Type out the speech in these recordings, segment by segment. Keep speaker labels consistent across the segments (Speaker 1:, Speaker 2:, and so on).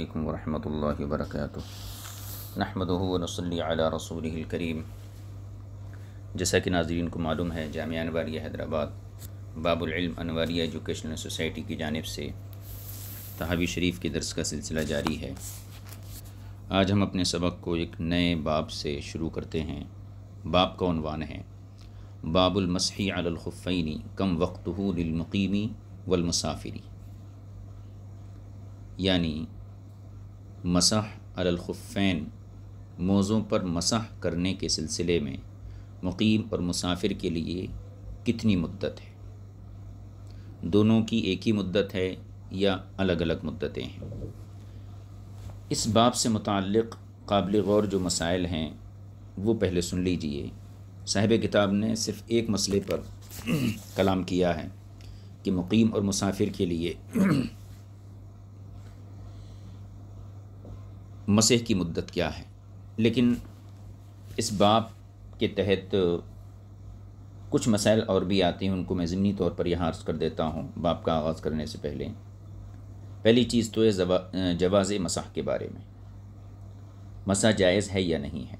Speaker 1: अल्लाम वरहमल वर्क नहमदनसली रसूल करीम जैसा कि नाजरीन को मालूम है जाम अनवारी हैदराबाद बाबुलम अनवारी एजुकेशनल सोसाइटी की जानब से तहावी शरीफ के दर्स का सिलसिला जारी है आज हम अपने सबक को एक नए बाप से शुरू करते हैं बाप का अनवान है बाबुलमसीफ़ैनी कम वक्त लमकीमी वलमसाफरी यानी मसह अलखुफैन मौज़ों पर मसह करने के सिलसिले में मुकीम और मुसाफिर के लिए कितनी मुद्दत है दोनों की एक ही मुद्दत है या अलग अलग मुद्दतें हैं इस बाब से मुतक़ काबिल गौर जो मसाइल हैं वो पहले सुन लीजिए साहिब किताब ने सिर्फ़ एक मसले पर कलाम किया है कि मुकीम और मुसाफिर के लिए मसीह की मुद्दत क्या है लेकिन इस बाप के तहत कुछ मसाइल और भी आते हैं उनको मैं ज़मनी तौर पर यहाँ अर्ज़ कर देता हूँ बाप का आगाज़ करने से पहले पहली चीज़ तो है जवाज़ मसाह के बारे में मसा जायज़ है या नहीं है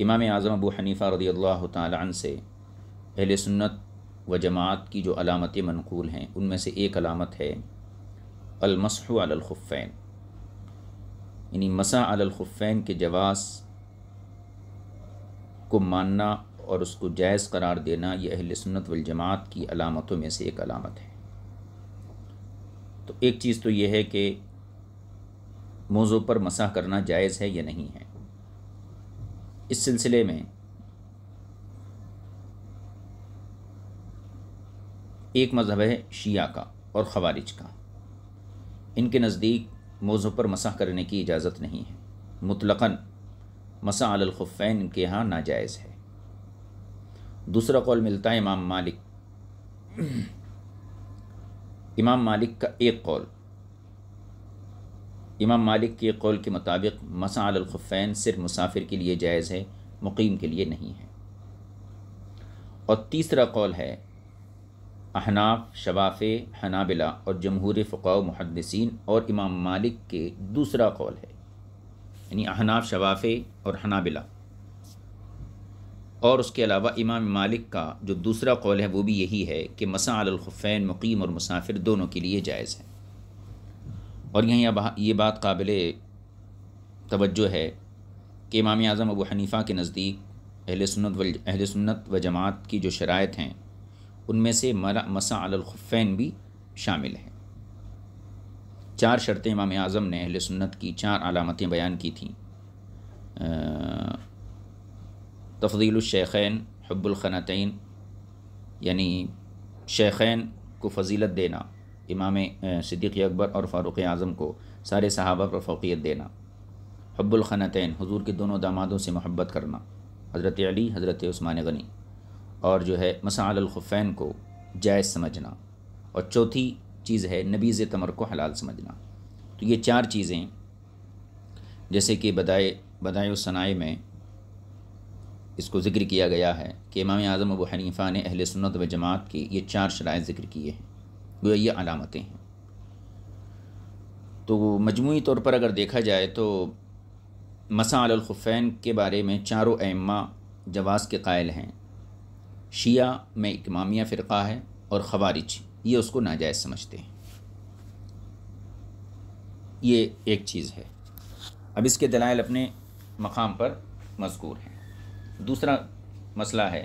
Speaker 1: इमाम आज़म अबू हनीफ़ा रदी अल्लाह तन से पहले सुन्नत व जमात की जो अलामतें मनकूल हैं उनमें से एक अलामत है अलमसफ़ यानी मसा अलखफ़ैन के जवास को मानना और उसको जायज़ करार देना यह अहल सुन्नत वलजमात की अलामतों में से एक अलामत है तो एक चीज़ तो यह है कि मौज़ों पर मसाह करना जायज़ है या नहीं है इस सिलसिले में एक मज़हब है शिया का और खवारिज का इनके नज़दीक मोज़ों पर मसा करने की इजाज़त नहीं है मुतलकन मसा अलखफ़ैन के यहाँ नाजायज़ है दूसरा कौल मिलता है इमाम मालिक इमाम मालिक का एक कौल इमाम मालिक के कौल के मुताबिक मसा अलखफ़ैन सिर्फ मुसाफिर के लिए जायज़ है मुकीम के लिए नहीं है और तीसरा कौल है अहनाब शवाफ़ हनाबिला और जमहूर फ़ुका मुहदसिन और इमाम मालिक के दूसरा कौल है यानी अहनाफ शवाफ़ और हनाबिला और उसके अलावा इमाम मालिक का जो दूसरा कौल है वो भी यही है कि मसा अलखफ़ैन मुकीम और मुसाफिर दोनों के लिए जायज़ है और यहीं अब ये बात काबिल तोज्जो है कि इमाम अजम अबू हनीफ़ा के नज़दीक अहल सुनत अहल सुन्नत व जमात की जो शरात हैं उनमें से मसा अलखफ़ैन भी शामिल है चार शर्तें इमाम आज़म ने अहल सुन्नत की चार अलामतें बयान की थीं तफदीलशैख़ैन हब्बुलखनतैन यानी शेखैन को फजीलत देना इमाम सिद्दीक़ अकबर और फ़ारूक़ आज़म को सारे सहाबा पर फोकियत देना हब्बुलखनतैन हजूर के दोनों दामादों से मोहब्बत करना हज़रत अली हज़रत उस्मान गनी और जो है मसालखफ़ैन को जायज़ समझना और चौथी चीज़ है नबीज़ तमर को हलाल समझना तो ये चार चीज़ें जैसे कि बदाए बदाय सनाए में इसको ज़िक्र किया गया है कि इमाम आज़म अबू हनीफ़ा ने अहले सुन्नत व जमात के ये चार शराय ज़िक्र किए हैं वो ये अलामतें हैं तो मजमू तौर पर अगर देखा जाए तो मसाखुफ़ैन के बारे में चारों एम्मा जवाज़ के कायल हैं शिया में मामिया फ़िरका है और खवारिज ये उसको नाजायज़ समझते हैं ये एक चीज़ है अब इसके दलाइल अपने मकाम पर मजकूर हैं दूसरा मसला है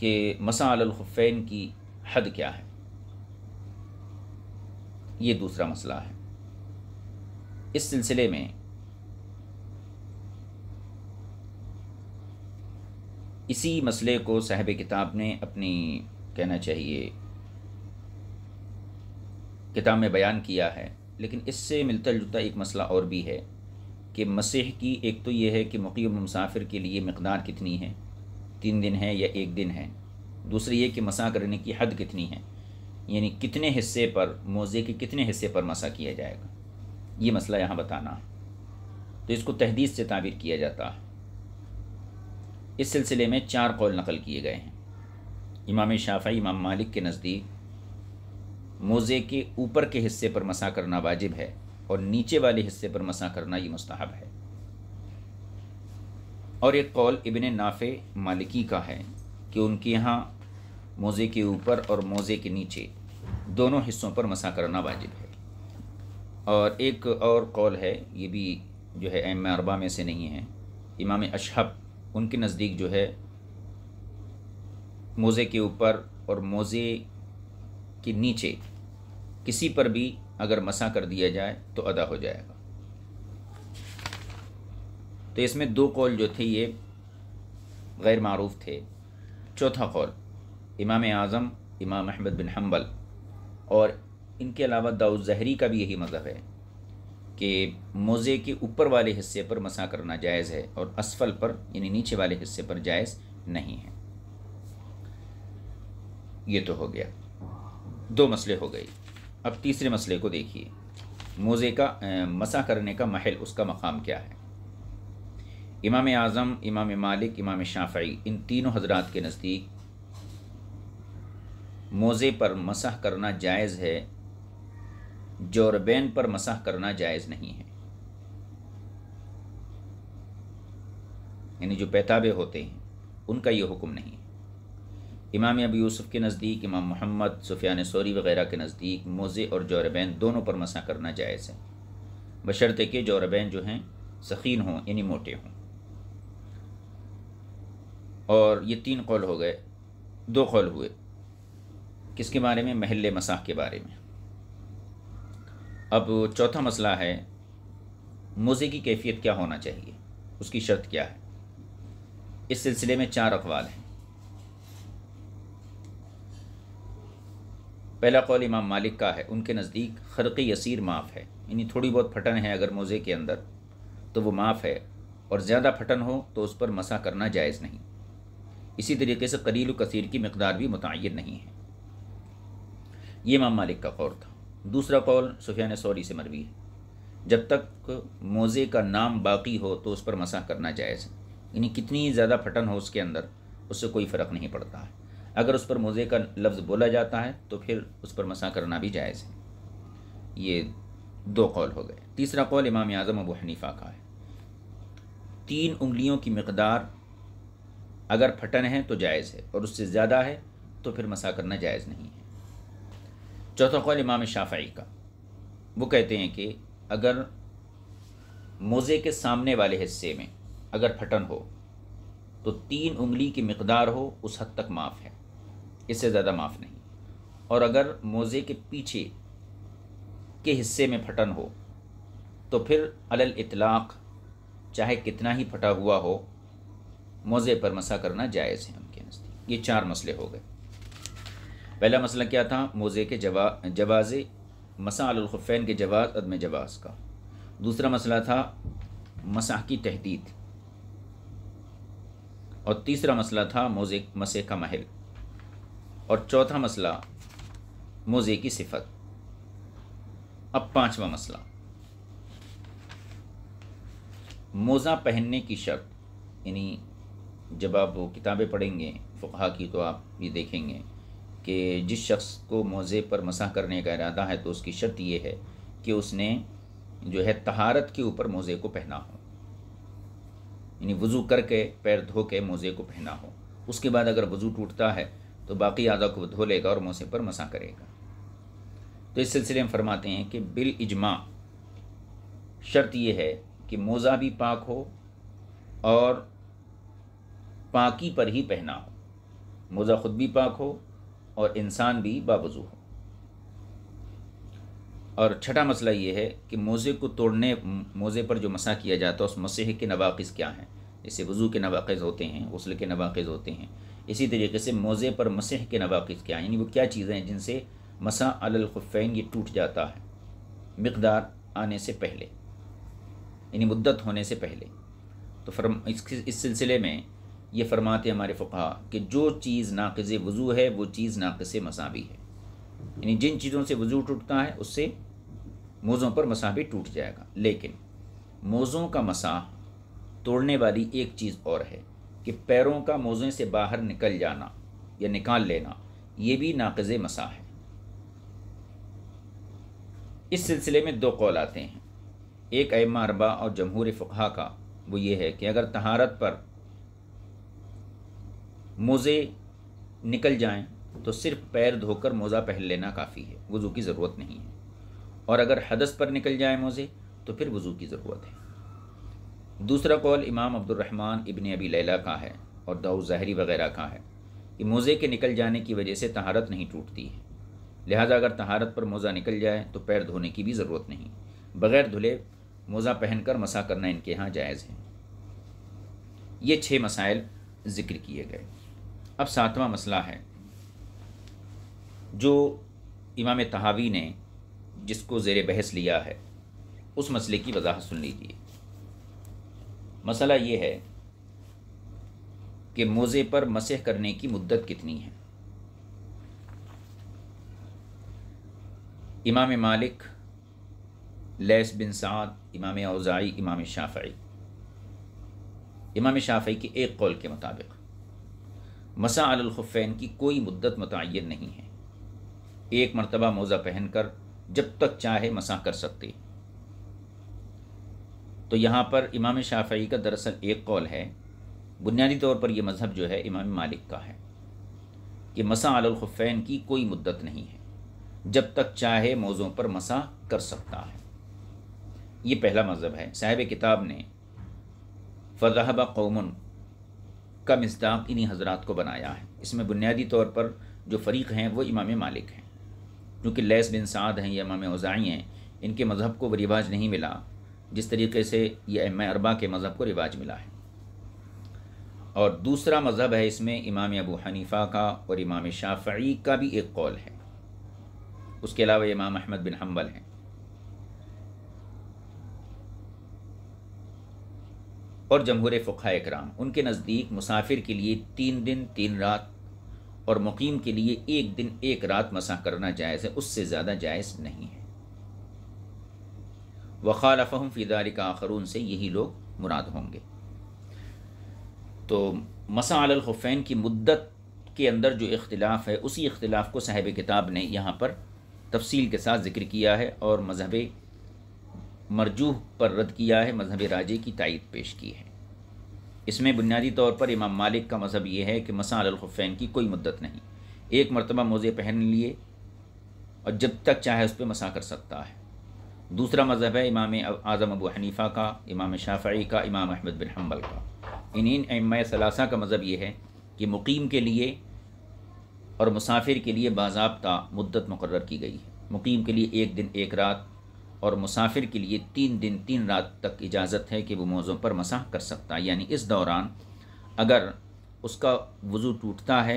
Speaker 1: कि मसाफ़ैन की हद क्या है ये दूसरा मसला है इस सिलसिले में इसी मसले को साहब किताब ने अपनी कहना चाहिए किताब में बयान किया है लेकिन इससे मिलता जुलता एक मसला और भी है कि मसीह की एक तो ये है कि मुकीम मुसाफिर के लिए मकदार कितनी है तीन दिन है या एक दिन है दूसरी ये कि मसा करने की हद कितनी है यानी कितने हिस्से पर मोज़े के कितने हिस्से पर मसा किया जाएगा ये मसला यहाँ बताना तो इसको तहदीद से ताबिर किया जाता है इस सिलसिले में चार कौल नकल किए गए हैं इमाम शाफी इमाम मालिक के नज़दीक मोज़े के ऊपर के हिस्से पर मसा करना वाजिब है और नीचे वाले हिस्से पर मसा करना ये मुस्तहब है और एक कौल इबन नाफ़े मालिकी का है कि उनके यहाँ मोज़े के ऊपर और मोज़े के नीचे दोनों हिस्सों पर मसा करना वाजिब है और एक और कौल है ये भी जो है एम अरबा में से नहीं है इमाम अशहब उनके नज़दीक जो है मोज़े के ऊपर और मोज़े के नीचे किसी पर भी अगर मसा कर दिया जाए तो अदा हो जाएगा तो इसमें दो कौल जो थे ये गैर मरूफ थे चौथा कौल इमाम आज़म इमाम अहमद बिन हम्बल और इनके अलावा दाऊद जहरी का भी यही मज़हब है कि मोज़े के ऊपर वाले हिस्से पर मसा करना जायज़ है और असफल पर यानी नीचे वाले हिस्से पर जायज़ नहीं है ये तो हो गया दो मसले हो गए अब तीसरे मसले को देखिए मोज़े का मसा करने का महल उसका मकाम क्या है इमाम आज़म इमाम मालिक इमाम शाफी इन तीनों हजरात के नज़दीक मोज़े पर मसा करना जायज़ है जोरबैन पर मसाह करना जायज़ नहीं है यानी जो पैताबे होते हैं उनका ये हुक्म नहीं है इमाम अब यूसुफ के नज़दीक इमाम मोहम्मद सुफियान सोरी वगैरह के नज़दीक मोज़े और जोरबैन दोनों पर मसा करना जायज़ है बशर्ते के जोरबैन जो हैं सखीन हों यानी मोटे हों और ये तीन कौल हो गए दो कौल हुए किसके बारे में महल मसाह के बारे में अब चौथा मसला है मोज़े की कैफियत क्या होना चाहिए उसकी शर्त क्या है इस सिलसिले में चार अकवाल हैं पहला कौल इमाम मालिक का है उनके नज़दीक खरक़ी यसीर माफ़ है यानी थोड़ी बहुत फटन है अगर मोज़े के अंदर तो वो माफ़ है और ज़्यादा फटन हो तो उस पर मसा करना जायज़ नहीं इसी तरीके से करील कसीर की मकदार भी मुतन नहीं है ये इमाम मालिक का कौर था दूसरा कौल सुफियान सौरी से मरवी है जब तक मोज़े का नाम बाकी हो तो उस पर मसा करना जायज़ है यानी कितनी ज़्यादा फटन हो उसके अंदर उससे कोई फ़र्क नहीं पड़ता है अगर उस पर मोज़े का लफ्ज़ बोला जाता है तो फिर उस पर मसा करना भी जायज़ है ये दो कौल हो गए तीसरा कौल इमाम आज़म अबू हनीफ़ा का है तीन उंगलियों की मकदार अगर फटन है तो जायज़ है और उससे ज़्यादा है तो फिर मसा करना जायज़ नहीं है चौथा कौल इमाम शाफी का वो कहते हैं कि अगर मोज़े के सामने वाले हिस्से में अगर फटन हो तो तीन उंगली की मकदार हो उस हद तक माफ़ है इससे ज़्यादा माफ़ नहीं और अगर मोज़े के पीछे के हिस्से में फटन हो तो फिर अलल इतलाक़ चाहे कितना ही फटा हुआ हो मोज़े पर मसा करना जायज़ है उनके नज़दीक ये चार मसले हो गए पहला मसला क्या था मोज़े के जवा जवाज़ मसालफ़ैन के जवाज़ अदम जवाज़ का दूसरा मसला था मसाह की तहदीद और तीसरा मसला था मोज़े मसे का महल और चौथा मसला मोज़े की सिफत अब पांचवा मसला मोज़ा पहनने की शर्त यानी जब आप वो किताबें पढ़ेंगे फ़ुहा की तो आप ये देखेंगे कि जिस शख्स को मोज़े पर मसा करने का इरादा है तो उसकी शर्त यह है कि उसने जो है तहारत के ऊपर मोज़े को पहना हो यानी वज़ू करके पैर धो के मोज़े को पहना हो उसके बाद अगर वज़ू टूटता है तो बाकी आदा को धो लेगा और मोज़े पर मसा करेगा तो इस सिलसिले में फरमाते हैं कि बिल इजमा शर्त यह है कि मोज़ा भी पाक हो और पाकी पर ही पहना हो मोज़ा ख़ुद भी पाक हो और इंसान भी बावजू हो और छठा मसला ये है कि मोज़े को तोड़ने मोज़े पर जो मसा किया जाता है उस मसीह के नवाक़ क्या हैं जैसे वज़ू के नवाक़ होते हैं गसल के नवाक़ होते हैं इसी तरीके से मोज़े पर मसीह के नवाक़ क्या हैं यानी वो क्या चीज़ें हैं जिनसे मसा अलखफ़ैन ये टूट जाता है मकदार आने से पहले यानी मुद्दत होने से पहले तो फरम इस, इस सिलसिले में ये फरमाते हैं हमारे फ़ा कि जो चीज़ नाकज़ वज़ू है वो चीज़ नाकस मसावी है यानी जिन चीज़ों से वज़ू टूटता है उससे मोज़ों पर मसा भी टूट जाएगा लेकिन मोज़ों का मसा तोड़ने वाली एक चीज़ और है कि पैरों का मोज़े से बाहर निकल जाना या निकाल लेना ये भी नाकज़ मसा है इस सिलसिले में दो कौल आते हैं एक अम्मा अरबा और जमहूर फ़ा का वो ये है कि अगर तहारत पर मोज़े निकल जाएं तो सिर्फ पैर धोकर मोज़ा पहन लेना काफ़ी है वज़ू की ज़रूरत नहीं है और अगर हदस पर निकल जाए मोज़े तो फिर वज़ू की ज़रूरत है दूसरा कौल इमाम अब्दुलरहमान इबन अबी लैला का है और दाऊ ज़ाहरी वगैरह का है कि मोज़े के निकल जाने की वजह से तहारत नहीं टूटती है लिहाजा अगर तहारत पर मोज़ा निकल जाए तो पैर धोने की भी ज़रूरत नहीं बग़ैर धुले मोज़ा पहनकर मसा करना इनके यहाँ जायज़ है ये छः मसाइल ज़िक्र किए गए अब सातवां मसला है जो इमाम तहावी ने जिसको ज़ेर बहस लिया है उस मसले की वजाहत सुन लीजिए मसला ये है कि मोज़े पर मसह करने की मुद्दत कितनी है इमाम मालिक लैस बिन साद इमाम अवज़ाई इमाम शाफी इमाम शाफी के एक कौल के मुताबिक मसा अलखफ़ैन की कोई मुद्दत मुतन नहीं है एक मरतबा मोज़ा कर जब तक चाहे मसा कर सकते तो यहाँ पर इमाम शाफी का दरअसल एक कौल है बुनियादी तौर पर यह मज़हब जो है इमाम मालिक का है कि मसा अलखफ़ैन की कोई मुद्दत नहीं है जब तक चाहे मौज़ों पर मसा कर सकता है ये पहला मज़हब है साहिब किताब ने फाहबा कौमन का मजदाक इन्हीं हजरात को बनाया है इसमें बुनियादी तौर पर जो फ़रीक हैं वो इमाम मालिक हैं क्योंकि लैस बिन साद हैं या इमाम उज़ाई हैं इनके मज़हब को रिवाज नहीं मिला जिस तरीके से ये अम अरबा के मज़हब को रिवाज मिला है और दूसरा मज़हब है इसमें इमाम अबू हनीफ़ा का और इमाम शाफ़ी का भी एक कौल है उसके अलावा इमाम अहमद बिन हम्बल हैं और जमहूर फुखा कराम उनके नज़दीक मुसाफिर के लिए तीन दिन तीन रात और मुकीम के लिए एक दिन एक रात मसा करना जायज़ है उससे ज़्यादा जायज़ नहीं है वखालफ़म फ़िदार का आखरून से यही लोग मुराद होंगे तो मसा की मुद्दत के अंदर जो इख्तलाफ है उसी इख्तलाफ को साहिब किताब ने यहाँ पर तफसील के साथ ज़िक्र किया है और मजहब मरजूह पर रद्द किया है मजहब राजे की तायद पेश की है इसमें बुनियादी तौर पर इमाम मालिक का मज़हब यह है कि मसा अलखुफ़ैन की कोई मुद्दत नहीं एक मरतबा मोज़े पहन लिए और जब तक चाहे उस पर मसा कर सकता है दूसरा मज़हब है इमाम आज़म अबू हनीफ़ा का इमाम शाफ़ी का इमाम अहमद बिन हम्बल का इन्हीं एम सलासा का मज़हब यह है कि मुकीम के लिए और मुसाफिर के लिए बाबा मुद्दत मुकर की गई है मुकीम के लिए एक दिन एक रात और मुसाफिर के लिए तीन दिन तीन रात तक इजाज़त है कि वो मौज़ों पर मसाह कर सकता है यानी इस दौरान अगर उसका वज़ू टूटता है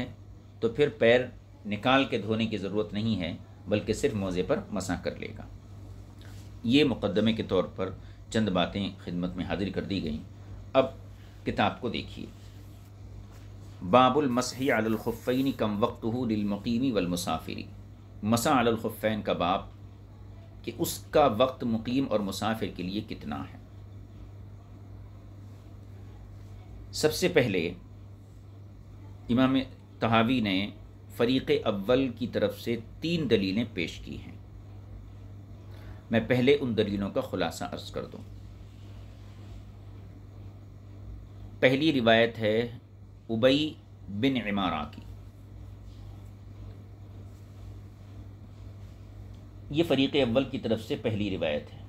Speaker 1: तो फिर पैर निकाल के धोने की ज़रूरत नहीं है बल्कि सिर्फ मौज़े पर मसाह कर लेगा ये मुकदमे के तौर पर चंद बातें खिदमत में हाजिर कर दी गई अब किताब को देखिए बाबुल मसही अलखफ़ैन कम वक्त दिलमकीमी वलमसाफिरी मसा अलखफ़ैन का बाप कि उसका वक्त मुकीम और मुसाफिर के लिए कितना है सबसे पहले इमाम तहावी ने फ़रीक़ अव्वल की तरफ से तीन दलीलें पेश की हैं मैं पहले उन दलीलों का ख़ुलासा अर्ज़ कर दूं। पहली रिवायत है उबई बिन इमारा की ये फ़रीक़ अव्वल की तरफ से पहली रिवायत है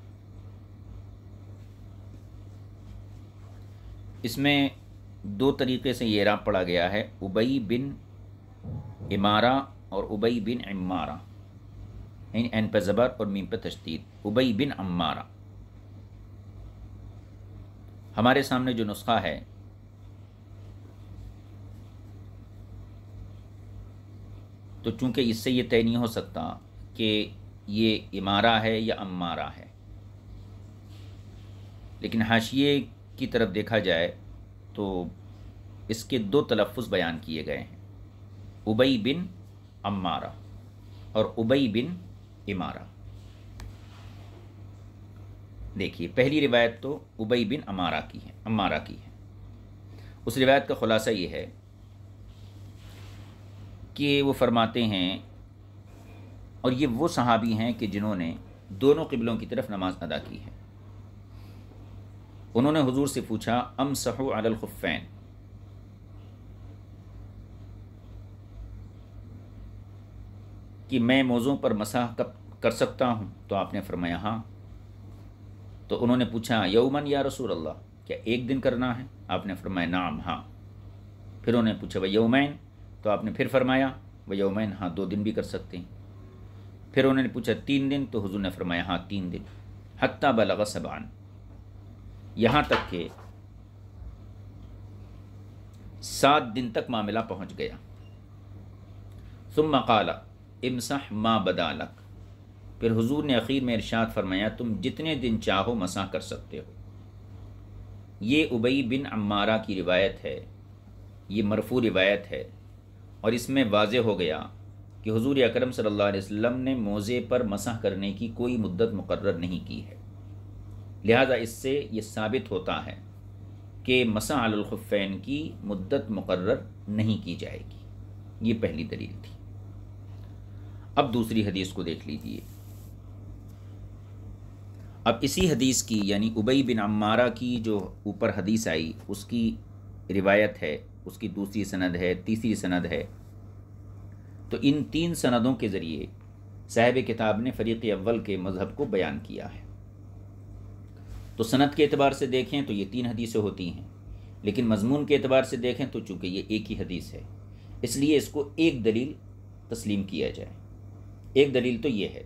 Speaker 1: इसमें दो तरीके से ये राब पढ़ा गया है उबई बिन इमारा और उबई बिन इमारा इन एन पर ज़बर और मीम पे तशदीद उबई बिन अम्मारा हमारे सामने जो नुस्खा है तो चूंकि इससे ये तय नहीं हो सकता कि ये इमारा है या अम्मारा है लेकिन हाशिए की तरफ देखा जाए तो इसके दो तलफ़ बयान किए गए हैं उबई बिन अम्मारा और उबई बिन इमारा देखिए पहली रिवायत तो उबई बिन अमारा की है अम्मारा की है उस रिवायत का ख़ुलासा ये है कि वो फरमाते हैं और ये वो सहाबी हैं कि जिन्होंने दोनों किबलों की तरफ नमाज अदा की है उन्होंने हुजूर से पूछा अम सहु अलखफ़ैन कि मैं मौज़ों पर मसाह कब कर सकता हूं तो आपने फरमाया हाँ तो उन्होंने पूछा यौमन या रसूल अल्लाह क्या एक दिन करना है आपने फरमाया नाम हाँ फिर उन्होंने पूछा भाई यौमैन तो आपने फिर फरमाया वह यौमैन हाँ दो दिन भी कर सकते हैं फिर उन्होंने पूछा तीन दिन तो हुजूर ने फरमाया हाँ तीन दिन हत्ता बलगा सबान यहाँ तक के सात दिन तक मामला पहुँच गया सुम मकाला इमसह माँ बदालक फिर हुजूर ने अखीर में इरशाद फरमाया तुम जितने दिन चाहो मसा कर सकते हो ये उबई बिन अम्मारा की रिवायत है ये मरफू रिवायत है और इसमें वाज हो गया कि हुजूर अकरम सल्लल्लाहु अलैहि वसल्लम ने मोज़े पर मसह करने की कोई मुद्दत मुकर नहीं की है लिहाजा इससे ये साबित होता है कि मसह अलखफ़ैन की मुद्दत मुकर नहीं की जाएगी ये पहली दलील थी अब दूसरी हदीस को देख लीजिए अब इसी हदीस की यानी उबई बिन अम्मारा की जो ऊपर हदीस आई उसकी रिवायत है उसकी दूसरी सनद है तीसरी सनद है तो इन तीन सनदों के ज़रिए साहब किताब ने फ़रीक़ अव्वल के मज़हब को बयान किया है तो सनत के अतबार से देखें तो ये तीन हदीसें होती हैं लेकिन मजमून के अतबार से देखें तो चूँकि ये एक ही हदीस है इसलिए इसको एक दलील तस्लीम किया जाए एक दलील तो ये है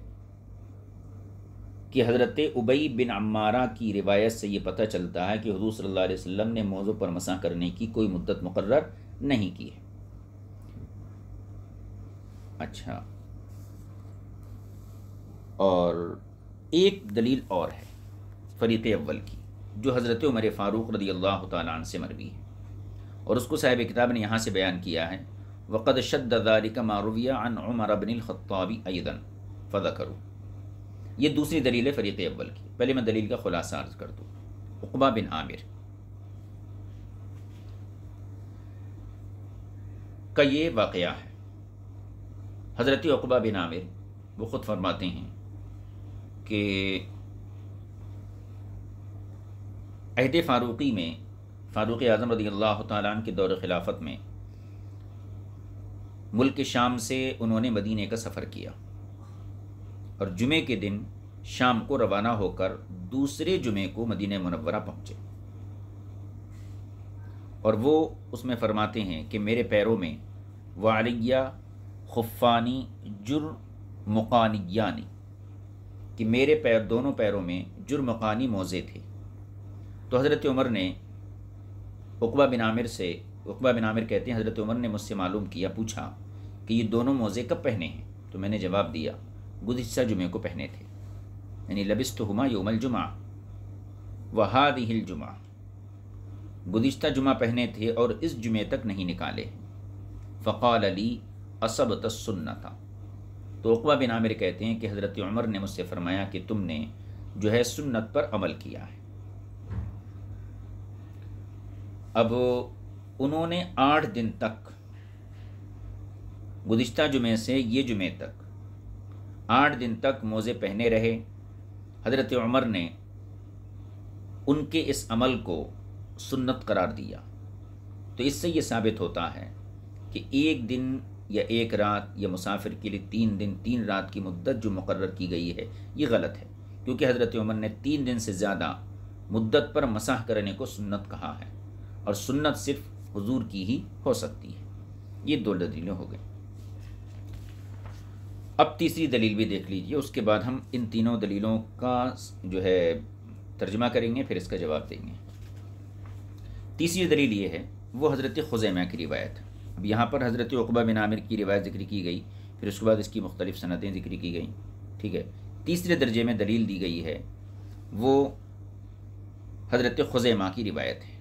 Speaker 1: कि हज़रत उबई बिन अम्मारा की रिवायत से ये पता चलता है कि हजू सल्ला वसम ने मौज़ों पर मसा करने की कोई मुद्दत मुकर नहीं की है अच्छा और एक दलील और है फरीक अव्वल की जो हज़रत उमर फ़ारूक रदी अल्लाह तन से मरवी है और उसको साहिब किताब ने यहाँ से बयान किया है वक़द शदारिक मारविया अन उमर अबनख़ाबी अदन फ़दा करो ये दूसरी दलील है फरीक अव्वल की पहले मैं दलील का खुलासा अर्ज कर दूँ उकबा बिन आमिर का ये वाक़ है हज़रत अकबा बिन आमिर वो ख़ुद फरमाते हैं कि अहद फ़ारूक़ी में फ़ारूक़ आज़म रदी अल्लाह तन के दौर खिलाफत में मुल्क शाम से उन्होंने मदीने का सफ़र किया और जुमे के दिन शाम को रवाना होकर दूसरे जुमे को मदीन मनवरा पहुँचे और वो उसमें फरमाते हैं कि मेरे पैरों में वालिया खुफानी जुर यानी कि मेरे पैर दोनों पैरों में जुर्मकानी मोज़े थे तो हज़रत उमर ने उकबा बिन आमिर से उकबा बिन आमिर कहते हैं हज़रत उमर ने मुझसे मालूम किया पूछा कि ये दोनों मोज़े कब पहने हैं तो मैंने जवाब दिया गुजशा जुमे को पहने थे यानी लबिस तो हुमा योमल जुमा वहाद हिल जुमा गुजशत जुमा पहने थे और इस जुमे तक नहीं निकाले फ़क़ाल अली असब तस्सन्ना था तो अकबा बिन आमिर कहते हैं कि हज़रत उमर ने मुझसे फरमाया कि तुमने जो है सुन्नत पर अमल किया है अब उन्होंने आठ दिन तक गुज्त जुमे से ये जुमे तक आठ दिन तक मोज़े पहने रहे हज़रत उमर ने उनके इस अमल को सुन्नत करार दिया तो इससे ये साबित होता है कि एक दिन या एक रात या मुसाफिर के लिए तीन दिन तीन रात की मुद्दत जो मुकर की गई है ये गलत है क्योंकि हज़रत उमर ने तीन दिन से ज़्यादा मुद्दत पर मसाह करने को सुन्नत कहा है और सुन्नत सिर्फ हुजूर की ही हो सकती है ये दो दलीलें हो गई अब तीसरी दलील भी देख लीजिए उसके बाद हम इन तीनों दलीलों का जो है तर्जमा करेंगे फिर इसका जवाब देंगे तीसरी दलील ये है वो हज़रत खुजैमा की रिवायत है अब यहाँ पर हज़रत अकबा बिन आमिर की रिवायत जिक्र की गई फिर उसके बाद इसकी मुख्तलि सनतें जिक्र की गई ठीक है तीसरे दर्जे में दलील दी गई है वो हज़रत खुजैमा की रिवायत है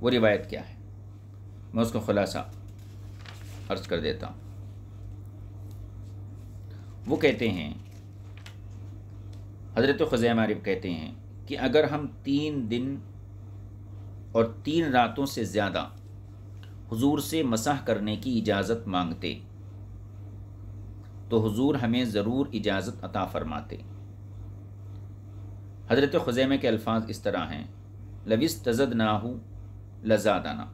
Speaker 1: वो रिवायत क्या है मैं उसका ख़ुलासा अर्ज़ कर देता हूँ वो कहते हैं हज़रत खुजैमा रिब कहते हैं कि अगर हम तीन दिन और तीन रातों से ज़्यादा हुजूर से मसाह करने की इजाज़त मांगते तो हुजूर हमें ज़रूर इजाज़त अता फरमाते हज़रत खुजैमे के अल्फाज इस तरह हैं लविस तजद ना हो लजादाना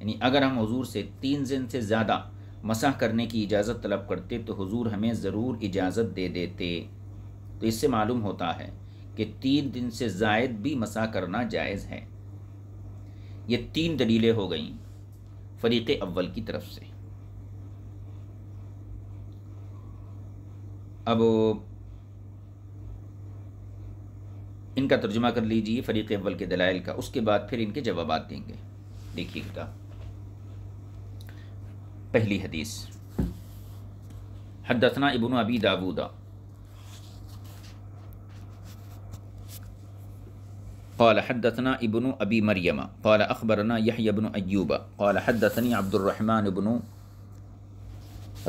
Speaker 1: यानी अगर हम हुजूर से तीन दिन से ज़्यादा मसाह करने की इजाज़त तलब करते तो हुजूर हमें ज़रूर इजाज़त दे देते तो इससे मालूम होता है कि तीन दिन से जायद भी मसा करना जायज़ है ये तीन दलीलें हो गई फरीक़ अव्वल की तरफ से अब इनका तर्जुमा कर लीजिए फ़रीक़ अव्वल के दलाइल का उसके बाद फिर इनके जवाब देंगे देखिएगा पहली हदीस हदसना इबन अबी दाबूदा قال حدثنا ابن ابي مريم قال اخبرنا يحيى بن ايوب قال حدثني عبد الرحمن بن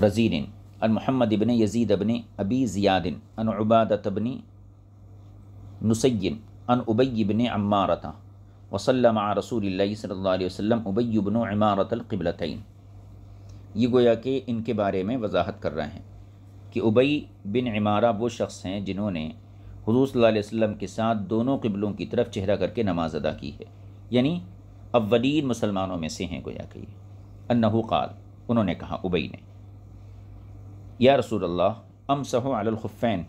Speaker 1: رزين عن محمد بن يزيد بن ابي زياد عن عباده بن نسي عن ابي بن وصلى مع رسول الله صلى عمارة वसल्ला रसूल सल्ला वसम उबैबन इमारतलकबलतिन ये गोया के इनके बारे में वजाहत कर रहे हैं कि उबई बिन इमारा वो शख्स हैं जिन्होंने हजू सल्लम के साथ दोनों कबलों की तरफ चेहरा करके नमाज अदा की है यानी अवलीन मुसलमानों में से हैं गोया कि अनहूक़ाल काल उन्होंने कहा उबई ने या रसूल अम सहो अलखुफ़ैन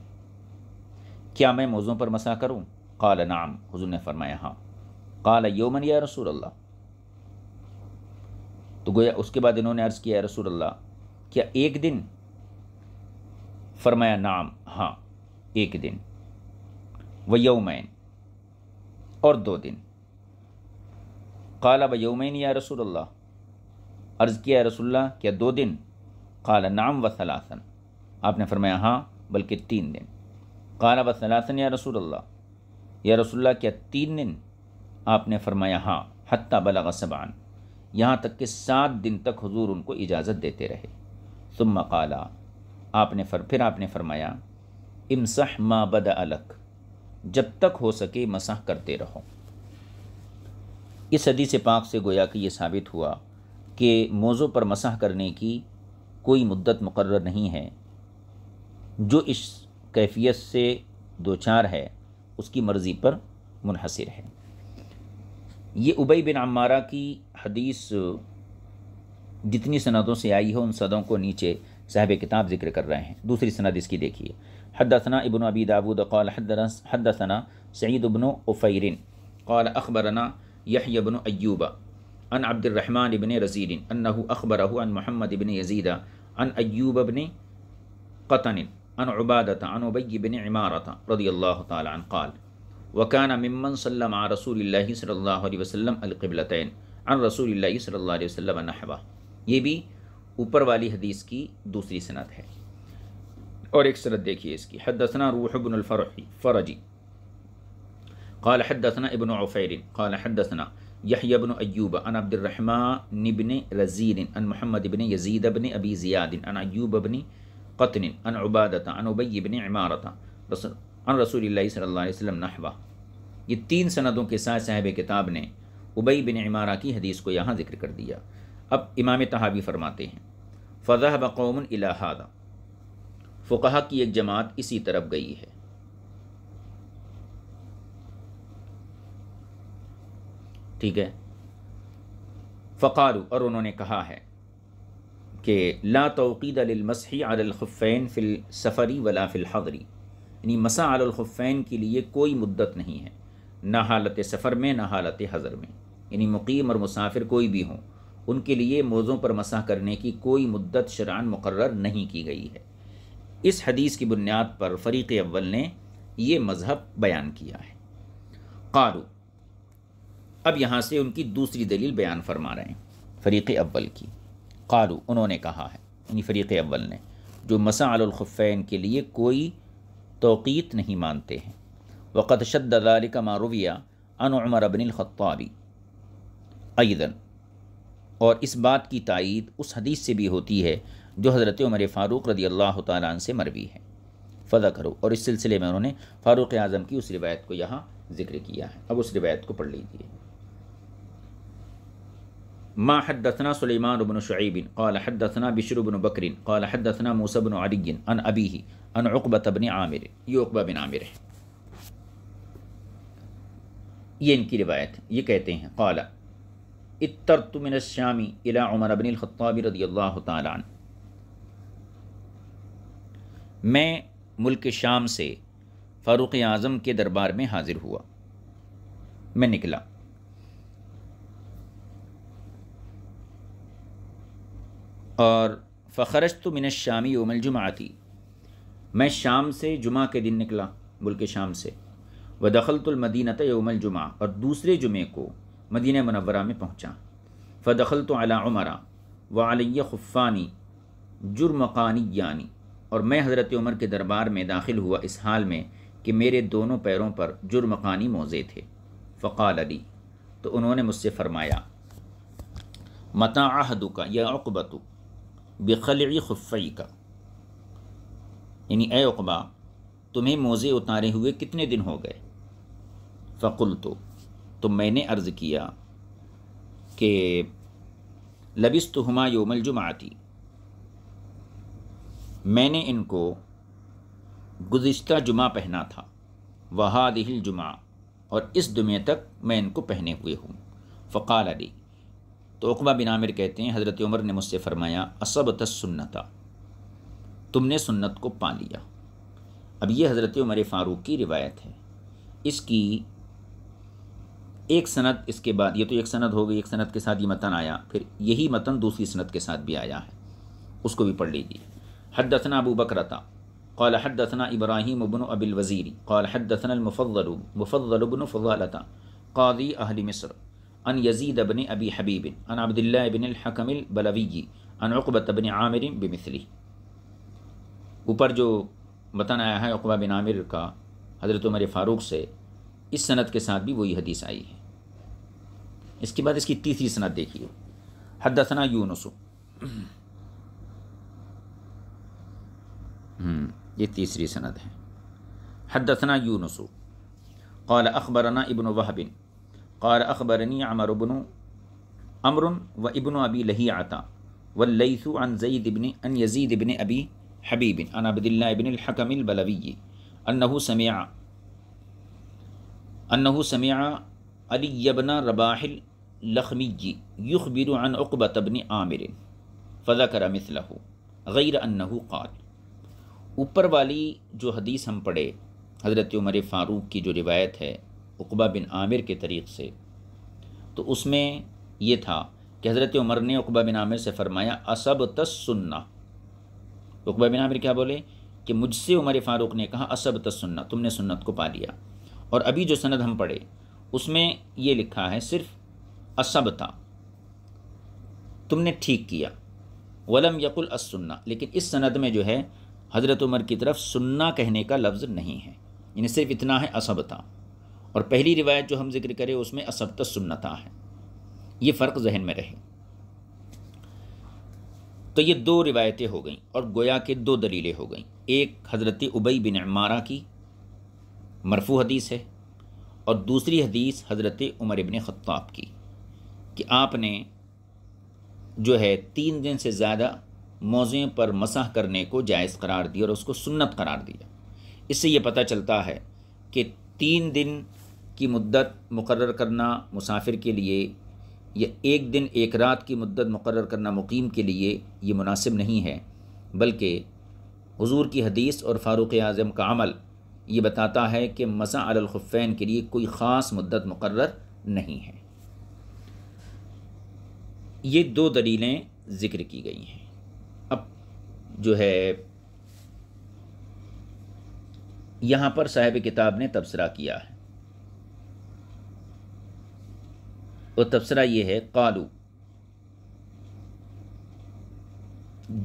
Speaker 1: क्या मैं मौज़ों पर मसा करूँ कल नाम हजूर ने फरमाया हाँ कल योमन या रसूल तो गोया उसके बाद इन्होंने अर्ज़ किया रसूल क्या एक दिन फरमाया नाम हाँ एक दिन व यौमैन और दो दिन काला व यौमैन या रसूलल्लाह अर्ज़ किया रसुल्ला क्या दो दिन काला नाम व सलासन आपने फरमाया हाँ बल्कि तीन दिन काला व सलासन या रसूलल्लाह या रसोल्ला क्या तीन दिन आपने फरमाया हाँ हत्ता बलगा सबान यहाँ तक कि सात दिन तक हुजूर उनको इजाज़त देते रहे सुम्मा काला आपने फर फिर आपने फरमाया इमसह मा बद अलक जब तक हो सके मसाह करते रहो इस हदीस पाक से गोया कि यह साबित हुआ कि मौज़ों पर मसाह करने की कोई मुद्दत मुकर नहीं है जो इस कैफियत से दो चार है उसकी मर्ज़ी पर मुनहसर है ये उबई बिन अम्मारा की हदीस जितनी सनदों से आई है उन सदों को नीचे साहब किताब जिक्र कर रहे हैं दूसरी सनद इसकी देखिए हदसना इबन अबी दाऊद कौल हदसना सईद इबन उफ़ैरिन कौल अखबरना यह बन अयूबा अन अब्दुलरहमान इबन रज़ीरिन अनहू अखबर अन महमद इबन यजीदा अन अयूब इबन कतन अन उबादत अन उबई बिन इमारत रदी अल्लाह तन कौल वकाना ममन सल्लम आ रसूल सल्ला वसम अलकबलतन अन रसूल सल्ला वसम नहबा ये भी ऊपर वाली हदीस की दूसरी सनत है और एक सरत देखिए इसकी हदसना रूहबन अलफ़रही फ़रजी काल हदसना इबन उफ़ैर काल हदसना यही अबन अयूब अन अब्दुलरहमान इबन रज़ीर अन महमद इबन यजीद अबन अबी ज़ियाद अन अयूब अबन कतन अन उबादत अन उबई इबन इमारत अन रसूल सल्ला नहवा ये तीन सनदों के साथ साहब किताब ने उबई बिन इमारा की हदीस को यहाँ जिक्र कर दिया अब इमाम तहावी फरमाते हैं फ़जह बकौम इलाहादा फ़ुकाहा की एक जमात इसी तरफ गई है ठीक है फ़कारू और उन्होंने कहा है कि ला तोक़ीद अलमसी अलखफ़ैन फ़िल सफ़री वला फ़िल हदरी यानी मसा अलखफ़ैन के लिए कोई मुद्दत नहीं है ना हालत सफ़र में ना हालत हज़र में यानी मुकीम और मुसाफिर कोई भी हों उनके लिए मौज़ों पर मसा करने की कोई मुद्दत शरान मुकर नहीं की गई है इस हदीस की बुनियाद पर फ़रीक़ अव्वल ने ये मज़हब बयान किया है कारू अब यहाँ से उनकी दूसरी दलील बयान फरमा रहे हैं फ़रीक़ अव्वल की कारू उन्होंने कहा है यानी फ़रीक़ अव्वल ने जो मसालखफ़ैन के लिए कोई तोक़ीत नहीं मानते हैं वक़त शदाल का मारविया अन उमर अबनख़ाबी अदन और इस बात की तायद उस हदीस से भी होती है जो हज़रत उमर फ़ारूक रदी अल्लाह तन से मरवी है फ़ा करो और इस सिलसिले में उन्होंने फ़ारूक आज़म की उस रिवायत को यहाँ जिक्र किया है अब उस रिवायत को पढ़ लीजिए मा हदसना सलीमान बन शुबिन कौल हदसना बिशर बन बकरिन कौल हदसना मूसा बन अरिगिन अन अबी ही अन अकबा तबन आमिर ये बिन आमिर है ये इनकी रिवायत है ये कहते हैं कौला इतर तुमिन श्यामी इला उमर अबिन ख़त्ताबी रदी अल्लाह तन मैं मुल्क शाम से फ़ारूक़ आज़म के दरबार में हाज़िर हुआ मैं निकला और फ़खरज तो मिन शामी उमल जुमाती मैं शाम से जुमा के दिन निकला मुल्क शाम से व दखलतुलमदीनत यौमल जुमा और दूसरे जुमे को मदीन मनवरा में पहुँचा फ़दखल तो अला उमरा व खुफ़ानी जुर्मकानी यानी और मैं हज़रत उमर के दरबार में दाखिल हुआ इस हाल में कि मेरे दोनों पैरों पर जुर्म खानी मोज़े थे फ़काल अली तो उन्होंने मुझसे फरमाया मताहद का या उकबतु बिखल खफ़ी का यानी अकबा तुम्हें मोज़े उतारे हुए कितने दिन हो गए फ़कुल तो, तो मैंने अर्ज़ किया कि लबिस तो हमा योमल जुमाती मैंने इनको गुज्त जुमा पहना था वहाद हिल जुमा और इस जुमे तक मैं इनको पहने हुए हूँ फ़काल अली तो अकबा बिन आमिर कहते हैं हज़रत उमर ने मुझसे फ़रमाया असब तसन्नता तुमने सुन्नत को पा लिया अब ये हज़रत उमर फ़ारूक की रिवायत है इसकी एक सनत इसके बाद ये तो एक सनत हो गई एक सनत के साथ ये मतन आया फिर यही मतन दूसरी सनत के साथ भी आया है उसको भी पढ़ लीजिए हदसना अबू बकरता कौल हदसना इब्राहिम अबन अबिलवज़ीर कौल हदसन मुफ़ल मुफ़ल बन फ़लता कादी अहल मिस्र अन यजीद अबन अबी हबीब अन अब्दुल्ला बिन हकमिल बलवी अन उकबत बन आमिर बमसली ऊपर जो बताना आया है अकबा बिन आमिर का हज़रत उमर फ़ारूक से इस सनत के साथ भी वही हदीस आई है इसके बाद इसकी तीसरी सनत देखिए हदसना यूनसु یہ تیسری سند ہے حدثنا یونس قال أخبرنا ابن وهب قال أخبرني عمر بن أمر وابن أبي لهيعة والليث عن زيد بن أن يزيد بن أبي حبيب عن عبد الله بن الحكم البلوي أنه سمع أنه سمع علي بن رباح اللخمي يخبر عن عقبة بن عامر فذكر مثله غير أنه قال ऊपर वाली जो हदीस हम पढ़े हज़रत उमर फ़ारूक की जो रिवायत है उकबा बिन आमिर के तरीक़ से तो उसमें ये था कि हज़रत उमर ने उकबा बिन आमिर से फ़रमाया असब तस सुन्ना उकबा बिन आमिर क्या बोले कि मुझसे उमर फ़ारूक ने कहा असब तस तुमने सुन्नत को पा लिया और अभी जो सनद हम पढ़े उसमें ये लिखा है सिर्फ असब था तुमने ठीक किया वलम यकुल असुन्ना लेकिन इस सनद में जो है हज़रत उमर की तरफ सुनना कहने का लफ्ज़ नहीं है इन्हें सिर्फ इतना है असबता और पहली रिवायत जो हम जिक्र करें उसमें असबत तो सुन्नता है ये फ़र्क जहन में रहे तो ये दो रिवायतें हो गईं और गोया के दो दलीलें हो गईं एक हज़रत उबई बिन अमारा की मरफू हदीस है और दूसरी हदीस हज़रत उमर इबन ख़ाब की कि आपने जो है तीन दिन से ज़्यादा मौज़े पर मसाह करने को जायज़ करार दिया और उसको सुन्नत करार दिया इससे ये पता चलता है कि तीन दिन की मुद्दत मुकर करना मुसाफिर के लिए या एक दिन एक रात की मुद्दत मुकर करना मुकीम के लिए ये मुनासिब नहीं है बल्कि हुजूर की हदीस और फ़ारूक आज़म का अमल ये बताता है कि मसा अलखफ़ैन के लिए कोई ख़ास मुद्दत मुकर नहीं है ये दो दलीलें ज़िक्र की गई हैं जो है यहाँ पर साहेब किताब ने तबसरा किया है वो तबसरा ये है कालू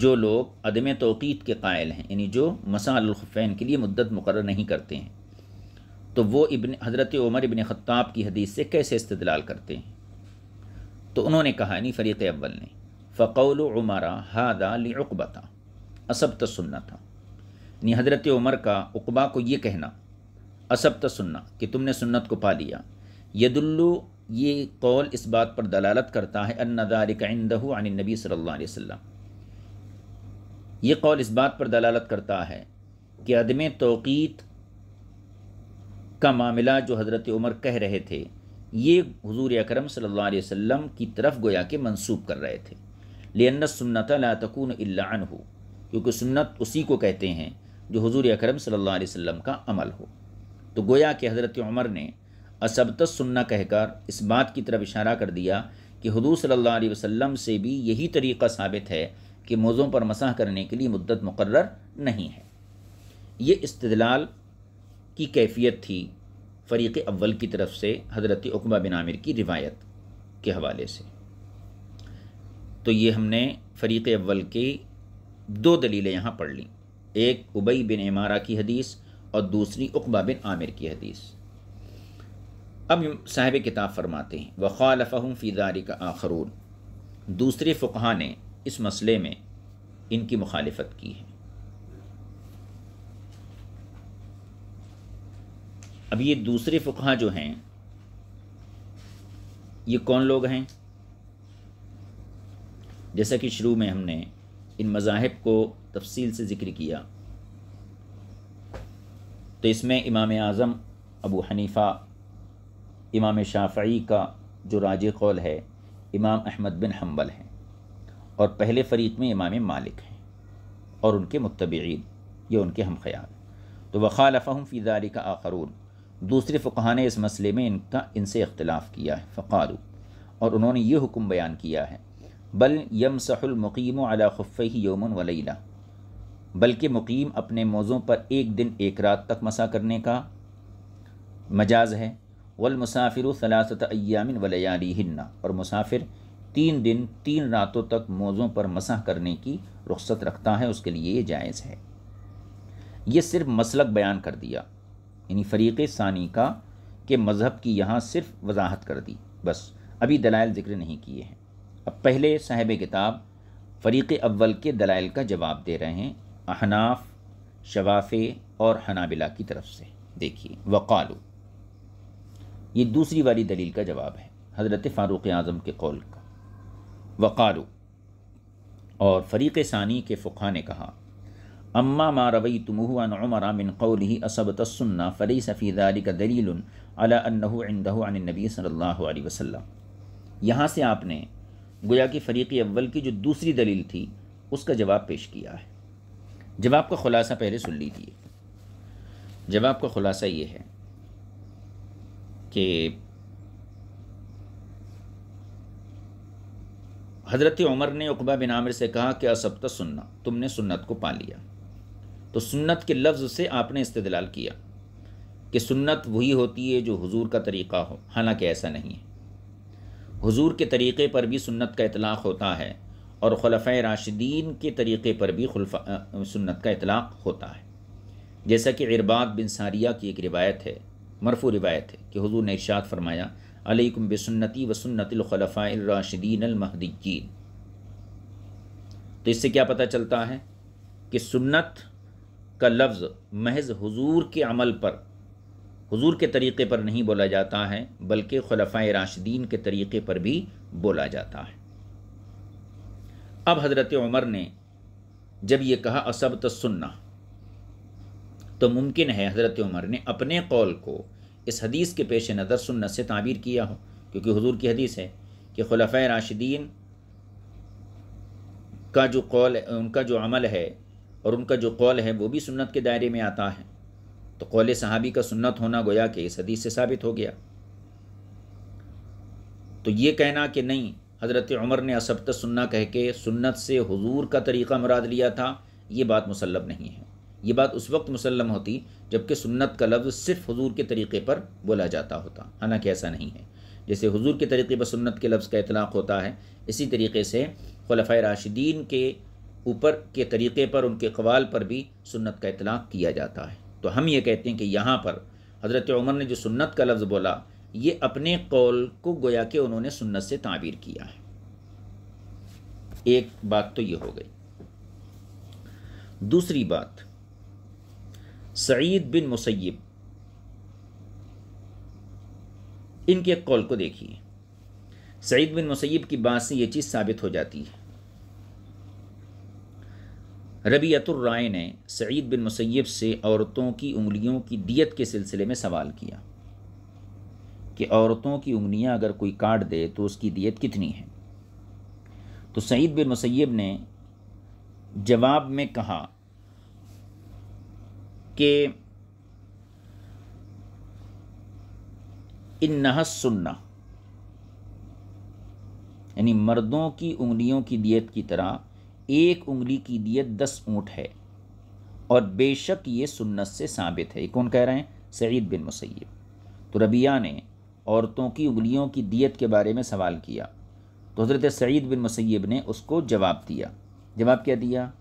Speaker 1: जो लोग अदम तोक़ीद के कायल हैं यानी जो मसाफैन के लिए मुद्दत मुकर नहीं करते हैं तो वो इबन हज़रत उमर इबन ख़त्ताब की हदीस से कैसे इस्तलाल करते हैं तो उन्होंने कहा यानी फ़रीक़ अव्वल ने फ़कौल उमारा हादा लिबता असब सुनना था यानी हज़रत उमर का उकबा को ये कहना असब सुनना कि तुमने सुन्नत को पा लिया यदुल्लु ये कौल इस बात पर दलालत करता है अन्नदारिकंदहू अन नबी अलैहि वसल्लम ये कौल इस बात पर दलालत करता है कि अदम तोक़ीत का मामला जो हज़रत उमर कह रहे थे ये हजूर अक्रम सल्ला वसम की तरफ गोया के मनसूब कर रहे थे लेन सुन्नत ला तकून हो क्योंकि सुन्नत उसी को कहते हैं जो हजूर सल्लल्लाहु सल्ला वसल्लम का अमल हो तो गोया कि हज़रत उमर ने असबत सुन्ना कहकर इस बात की तरफ इशारा कर दिया कि हजूर अलैहि वसल्लम से भी यही तरीक़ा साबित है कि मौज़ों पर मसाह करने के लिए मुद्दत मुकर नहीं है ये इस्तलाल की कैफियत थी फ़रीक़ अव्वल की तरफ से हज़रत उकबा बिन आमिर की रिवायत के हवाले से तो ये हमने फ़रीक़ अव्वल की दो दलीलें यहाँ पढ़ लीं एक उबई बिन इमारा की हदीस और दूसरी उकबा बिन आमिर की हदीस अब साहिब किताब फरमाते हैं वखालफ़म फ़ीदारी का आखरून दूसरे फ़ुकहा ने इस मसले में इनकी मुखालफत की है अब ये दूसरे फ़ुकहा जो हैं ये कौन लोग हैं जैसा कि शुरू में हमने इन मज़ाहब को तफसील से ज़िक्र किया तो इसमें इमाम आज़म अबू हनीफ़ा इमाम शाफी का जो राज कौल है इमाम अहमद बिन हम्बल हैं और पहले फरीक में इमाम मालिक हैं और उनके मतबीन ये उनके हम ख्याल तो वखालफ़ाहम फ़ीदारी का आखरून दूसरे फ़ुकहा ने इस मसले में इनका इनसे इख्तलाफ किया है फ़ारू और उन्होंने ये हुक्म बयान किया है बल यमसहुलमकीम अला खफ़ी यौमन वलैला बल्कि मुकीम अपने मौज़ों पर एक दिन एक रात तक मसा करने का मजाज है वलमुसाफिर सलासत अयामिन वलयालीन्ना और मुसाफिर तीन दिन तीन रातों तक मौज़ों पर मसा करने की रुख्सत रखता है उसके लिए ये जायज़ है ये सिर्फ मसलक बयान कर दिया यानी फ़रीक़ सानी का के मज़हब की यहाँ सिर्फ वजाहत कर दी बस अभी दलाइल ज़िक्र नहीं किए हैं अब पहले साहिब किताब फ़रीक़ अव्वल के दलाइल का जवाब दे रहे हैं अहनाफ शवाफ़े और हनाबिला की तरफ से देखिए वक़ालू ये दूसरी वाली दलील का जवाब है हज़रत फ़ारूक़ आज़म के कौल का वक़ालू और फ़रीक़ सानी के फ़ुखा ने कहा अम्मा मा रवई तुमहुआ नमरा मिन कौल ही असब तसन्ना फ़री सफ़ीदारी का दलील अला अनहु इंदहु नबी यहाँ से आपने गोया कि फ़रीक़ी अव्वल की जो दूसरी दलील थी उसका जवाब पेश किया है जवाब का ख़ुलासा पहले सुन लीजिए जवाब का ख़ुलासा ये है कि हज़रत उमर ने उकबा बिन आमिर से कहा कि असब असबता सुनना तुमने सुन्नत को पा लिया तो सुन्नत के लफ्ज़ से आपने इस्तदलाल किया कि सुन्नत वही होती है जो हुजूर का तरीक़ा हो हालांकि ऐसा नहीं है हुजूर के तरीक़े पर भी सुन्नत का इतलाक़ होता है और खलफ़ राशिदीन के तरीक़े पर भी सुन्नत का इतलाक़ होता है जैसा कि इरबाद बिन सारिया की एक रिवायत है मरफू रिवायत है कि हजूर ने इर्शाद फरमाया अलैकुम बसन्नति व सुन्नतलखलफ़ाराशिदीन अलमहदीन तो इससे क्या पता चलता है कि सुन्नत का लफ्ज़ महज हुजूर के अमल पर हुजूर के तरीक़े पर नहीं बोला जाता है बल्कि खलफ़ा राशिदीन के तरीक़े पर भी बोला जाता है अब हज़रत उमर ने जब ये कहा असब तो तो मुमकिन है हज़रत उमर ने अपने कौल को इस हदीस के पेश नज़र सुन्नत से ताबीर किया हो क्योंकि हुजूर की हदीस है कि खलफ़ राशिदीन का जो कौल उनका जो अमल है और उनका जो कौल है वो भी सुन्नत के दायरे में आता है तो कौल सहाबी का सुन्नत होना गोया कि इस हदीस से साबित हो गया तो ये कहना कि नहीं हज़रत उमर ने असबत सुन्ना कह के सुन्नत से हुजूर का तरीक़ा मुराद लिया था ये बात मुसलम नहीं है ये बात उस वक्त मुसलम होती जबकि सुन्नत का लफ्ज़ सिर्फ हुजूर के तरीक़े पर बोला जाता होता हालांकि ऐसा नहीं है जैसे हुजूर के तरीक़े पर सुन्नत के लफ्ज़ का इतलाक़ होता है इसी तरीके से खलफ़ राशिदीन के ऊपर के तरीक़े पर उनके कवाल पर भी सुन्नत का इतलाक़ किया जाता है तो हम ये कहते हैं कि यहाँ पर हज़रत उमर ने जो सुन्नत का लफ्ज़ बोला ये अपने कौल को गोया के उन्होंने सुन्नत से ताबीर किया है एक बात तो ये हो गई दूसरी बात सईद बिन मुसैब इनके कौल को देखिए सईद बिन मुसैब की बात से ये चीज़ साबित हो जाती है रबीतुर्राय ने सईद बिन मुसैब से औरतों की उंगलियों की दियत के सिलसिले में सवाल किया कि औरतों की उंगलियां अगर कोई काट दे तो उसकी दियत कितनी है तो सईद बिन मुसैब ने जवाब में कहा कि इन नहस सुन्ना यानी मर्दों की उंगलियों की दियत की तरह एक उंगली की दियत दस ऊँट है और बेशक ये सुन्नत से साबित है ये कौन कह रहे हैं सईद बिन मुसैब तो रबिया ने औरतों की उंगलियों की दियत के बारे में सवाल किया तो हज़रत सईद बिन मुसैब ने उसको जवाब दिया जवाब क्या दिया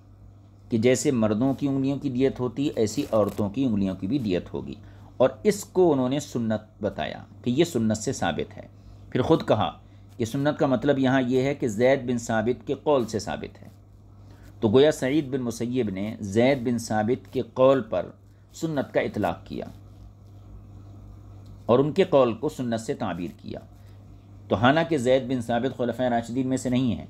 Speaker 1: कि जैसे मर्दों की उंगलियों की दियत होती ऐसी औरतों की उंगलियों की भी दियत होगी और इसको उन्होंने सुन्नत बताया कि ये सुन्नत से साबित है फिर ख़ुद कहा कि सुन्नत का मतलब यहाँ यह है कि जैद बिन साबित के कौल से साबित है तो गोया सईद बिन मुसैब ने जैद बिन साबित के कौल पर सुन्नत का इतलाक़ किया और उनके कौल को सुन्नत से ताबीर किया तो हालांकि जैद बिन साबित खलफ़ राशिदीन में से नहीं है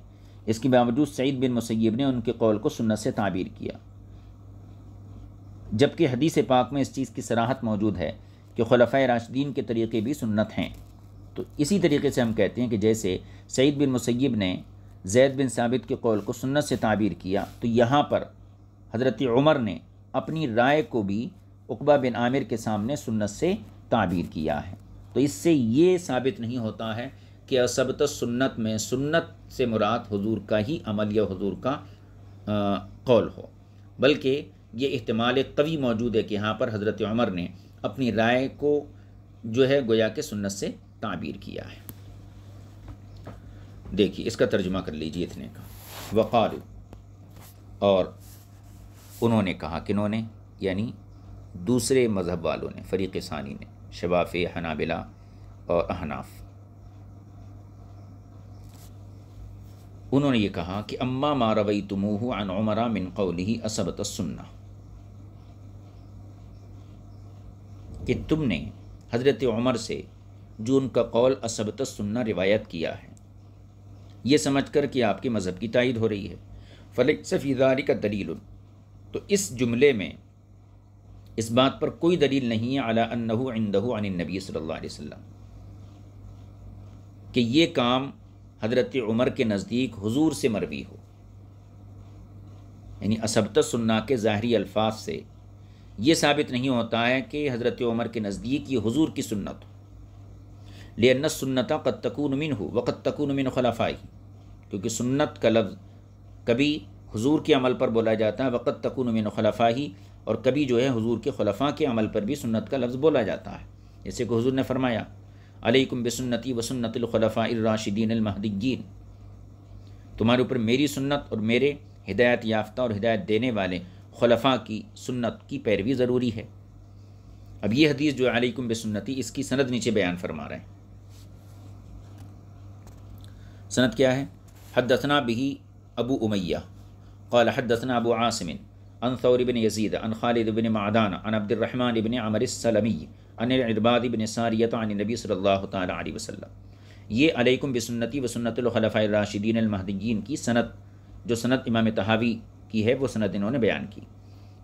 Speaker 1: इसके बावजूद सईद बिन मुसैब ने उनके कौल को सुन्नत से ताबीर किया जबकि हदीस पाक में इस चीज़ की सराहत मौजूद है कि खलफ़ राशिदीन के तरीक़े भी सुन्नत हैं तो इसी तरीके से हम कहते हैं कि जैसे सईद बिन मुसैब ने जैद बिन साबित के कौल को सुन्नत से ताबीर किया तो यहाँ पर हज़रत उमर ने अपनी राय को भी उकबा बिन आमिर के सामने सुन्नत से ताबीर किया है तो इससे ये साबित नहीं होता है कि असबत सुन्नत में सुन्नत से मुराद हजूर का ही अमल या हजूर का कौल हो बल्कि ये अहतमाल कवी मौजूद है कि यहाँ पर हज़रत उमर ने अपनी राय को जो है गोया के सुन्नत से ताबीर किया है देखिए इसका तर्जुमा कर लीजिए इतने का वक़ाल और उन्होंने कहा किन्होंने यानी दूसरे मज़हब वालों ने फ़रीक़ सानी ने शबाफ़ हनाबिला और अहनाफ उन्होंने ये कहा कि अम्मा मारवई तुमूह अन उमरा मिन कौली असबत सुन्ना कि तुमने हज़रत उमर से जो उनका कौल असबत सुन्ना रिवायत किया है ये समझ कर कि आपके मज़हब की तइद हो रही है फ़लक सफ़ीदारी का दलील तो इस जुमले में इस बात पर कोई दलील नहीं है अला अन्नहु इंदहु अन नबी सल्लल्लाहु अलैहि वसल्लम कि ये काम हज़रत उमर के नज़दीक हुजूर से मरवी हो यानी असबत सुन्ना के ज़ाहरी अल्फाज से ये साबित नहीं होता है कि हज़रत उमर के नज़दीक ये हुजूर की सुन्नत हो लेन सुन्नता कद तकून मिन हो वक़द तकून मिन खलाफाई क्योंकि सुन्नत का लफ्ज़ कभी हुजूर के अमल पर बोला जाता है वक़्त तकुन मिन खलफा ही और कभी जो है हुजूर के खलफा के अमल पर भी सुन्नत का लफ्ज़ बोला जाता है जैसे कि हुजूर ने फरमाया अलैकुम बसन्नति वसन्नतलखलफ़ा राशिदीन अलमहदीन तुम्हारे ऊपर मेरी सुन्नत और मेरे हिदायत याफ्ता और हिदायत देने वाले खलफा की सुन्नत की पैरवी ज़रूरी है अब ये हदीस जो अलैकुम बसन्नति इसकी सनद नीचे बयान फरमा रहे हैं सनद क्या है हदसना बिही अबू उमैया कल हदसना अबू आसमिन अन सौर बिन यजीद अन खालिद बिन मादाना अन अब्दुलरहमान इबिन अमरसलमी अन इरबाद बिन सारियत अन नबी सल्ला वसम ये अलैकुम बसन्नती वसन्नतलखलफ़ाराशिदीन महदीन की सनत जो सनत इमाम तहावी की है वो सनत इन्होंने बयान की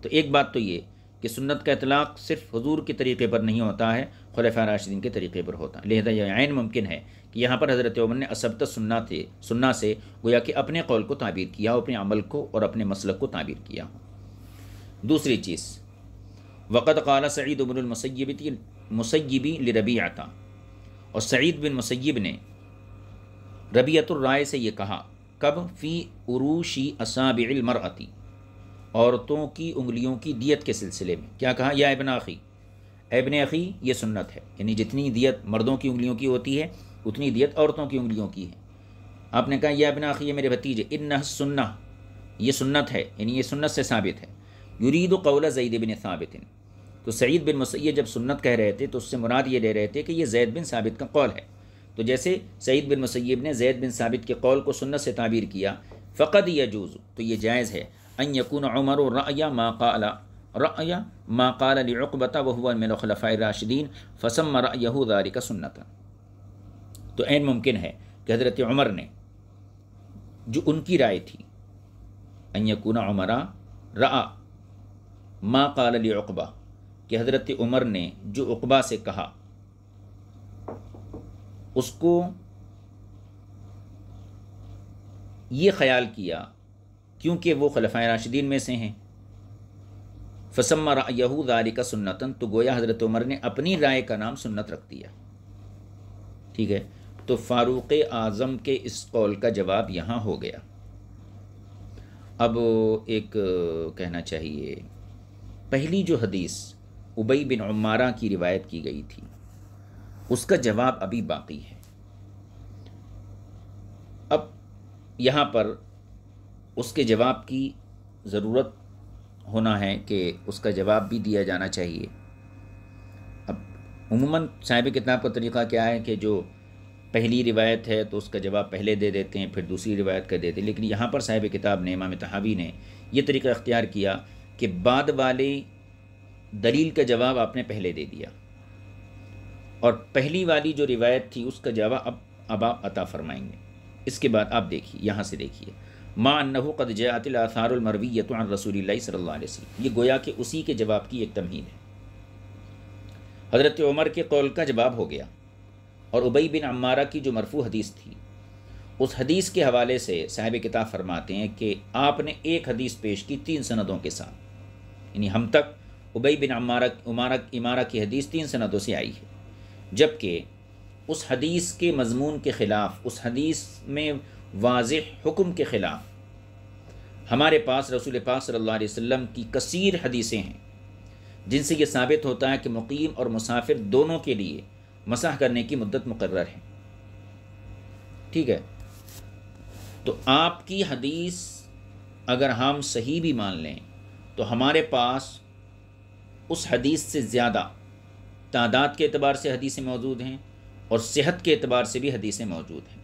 Speaker 1: तो एक बात तो ये कि सुन्नत का इतलाक़ सिर्फ हजूर के तरीक़े पर नहीं होता है खलफा राशिदीन के तरीक़े पर होता है लिहाजा यह आयन मुमकिन है कि यहाँ पर हज़रत उमर ने असबत सुन्ना थे सुन्ना से गोया कि अपने कौल को ताबीर किया हो अपने अमल को और अपने मसलक को ताबीर किया हो दूसरी चीज़ वक़त कला सईद उमरमसैबी मुसैबी लरबी आता और सईद बिन मुसैब ने रबीतुलराय से ये कहा कब फ़ी उरूशी असाबिल मरअती औरतों की उंगलियों की दियत के सिलसिले में क्या कहा या इबन अखी इबन अखी ये सुन्नत है यानी जितनी दियत मर्दों की उंगलियों की होती है उतनी दियत औरतों की उंगलियों की है आपने कहा यह इबन अखी ये मेरे भतीजे इन सुन्ना ये सुन्नत है यानी ये सुन्नत से साबित है युरीद कौला जईद बिन साबित तो सईद बिन मुसैद जब सुन्नत कह रहे थे तो उससे मुराद ये ले रहे थे कि ये जैद बिन साबित का कौल है तो जैसे सईद बिन मुसैब ने जैद बिन साबित के कौल को सुन्नत से ताबीर किया फ़कत या जूज़ तो ये जायज़ है अन यकून उमर रया मा काला रया मा काला लिबता वह मिन खलफ़ा राशिदीन फसम रयहदारी का सुन्नत तो एन मुमकिन है कि हज़रत उमर ने जो उनकी राय थी अन यकून उमरा रा मा काल लिबा कि हज़रत उमर ने जो उकबा से कहा उसको ये ख्याल किया क्योंकि वो खलफा राशिदीन में से हैं फसम यहूदारी का सुन्नतन तो गोया हज़रत उमर ने अपनी राय का नाम सुन्नत रख दिया ठीक है तो फ़ारूक़ आज़म के इस कौल का जवाब यहाँ हो गया अब एक कहना चाहिए पहली जो हदीस उबई बिन उमारा की रिवायत की गई थी उसका जवाब अभी बाकी है अब यहाँ पर उसके जवाब की ज़रूरत होना है कि उसका जवाब भी दिया जाना चाहिए अब उमूमा साहिब किताब का तरीक़ा क्या है कि जो पहली रिवायत है तो उसका जवाब पहले दे देते हैं फिर दूसरी रिवायत का देते हैं लेकिन यहाँ पर साहिब किताब ने इमाम तहावी ने यह तरीका अख्तियार किया कि बाद वाले दलील का जवाब आपने पहले दे दिया और पहली वाली जो रिवायत थी उसका जवाब अब अब आप अता फरमाएंगे इसके बाद आप देखिए यहाँ से देखिए माँ नहु कद जयातिल यतु रसूल सल्ला ये गोया के उसी के जवाब की एक तमहीन है हज़रत उमर के कौल का जवाब हो गया और उबई बिन अम्मारा की जो मरफू हदीस थी उस हदीस के हवाले से साहिब किताब फरमाते हैं कि आपने एक हदीस पेश की तीन सनदों के साथ यानी हम तक उबई बिन अम्मारा उमारा इमारा की हदीस तीन सनदों से आई है जबकि उस हदीस के मजमून के ख़िलाफ़ उस हदीस में वाज हुक्म के ख़िलाफ़ हमारे पास रसूल पाक सल्लल्लाहु अलैहि वसल्लम की कसीर हदीसें हैं जिनसे ये साबित होता है कि मुकीम और मुसाफिर दोनों के लिए मसाह करने की मदत मुकर है ठीक है तो आपकी हदीस अगर हम सही भी मान लें तो हमारे पास उस हदीस से ज़्यादा तादाद के अतबार से हदीसें मौजूद हैं और सेहत के अतबार से भी हदीसें मौजूद हैं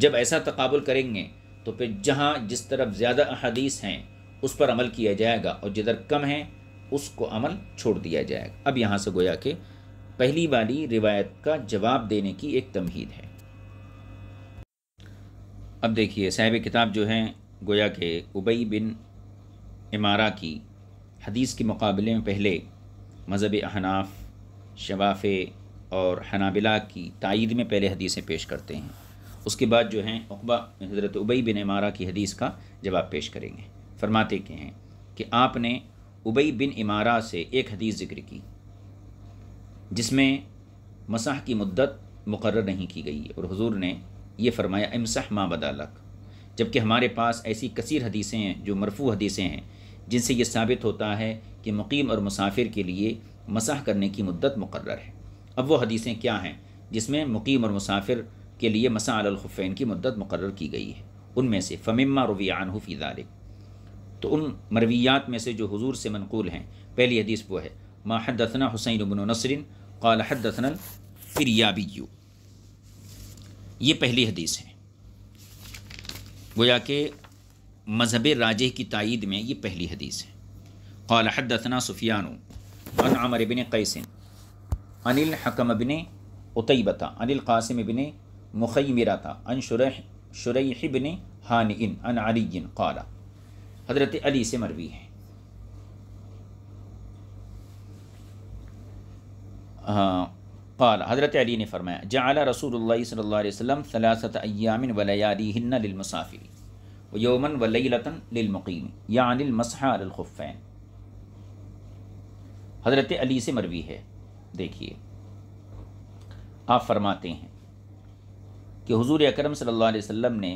Speaker 1: जब ऐसा तकबुल करेंगे तो फिर जहाँ जिस तरफ ज़्यादा अहदीस हैं उस पर अमल किया जाएगा और जिधर कम है उसको अमल छोड़ दिया जाएगा अब यहाँ से गोया कि पहली वाली रिवायत का जवाब देने की एक तमहीद है अब देखिए साहिब किताब जो हैं गोया के उबई बिन इमारा की हदीस के मुकाबले में पहले मज़हब अहनाफ शवाफ़े और हनाबिला की तइद में पहले हदीसें पेश करते हैं उसके बाद जो हैं अकबा हज़रत उबई बिन इमारा की हदीस का जवाब पेश करेंगे फरमाते के हैं कि आपने उबई बिन इमारा से एक हदीस ज़िक्र की जिसमें मसाह की मुद्दत मुकर नहीं की गई और हजूर ने यह फरमाया अमसह माँ बदालक जबकि हमारे पास ऐसी कसर हदीसें हैं जो मरफू हदीसें हैं जिनसे ये साबित होता है कि मुकीम और मुसाफिर के लिए मसाह करने की मुद्दत मुकर है अब वो हदीसें क्या हैं जिसमें मुकीम और मुसाफिर के लिए मसा अलखफ़ैन की मदद मुकर की गई है उनमें से फ़मिमा रवियान फ़ी दालिक तो उन मरवियात में से जो हजूर से मनकूल हैं पहली हदीस वो है माहदतना हुसैन बन नसरिन कलहदना फिरियाबीयू ये पहली हदीस है गोया के मजहब राज की तइद में ये पहली हदीस है कलहदना सुफियान अन बिन कैसन अनिल हकम बिन उतैबता अनिल कासिम बिन मुखैमरा था अन शुरह शुरह हान इन अन अलीन काला हज़रत अली से मरवी है हाँ, काल हज़रत अली ने फरमाया जला रसूल सल्ला वसम सलासत अयामिन वलयालीमुसाफिरी व योमन वलतन लिलमकीम या अनिलमसहाफ़ैन हज़रत अली से मरवी है देखिए आप फरमाते हैं कि हुजूर अकरम सल्लल्लाहु अलैहि वसल्लम ने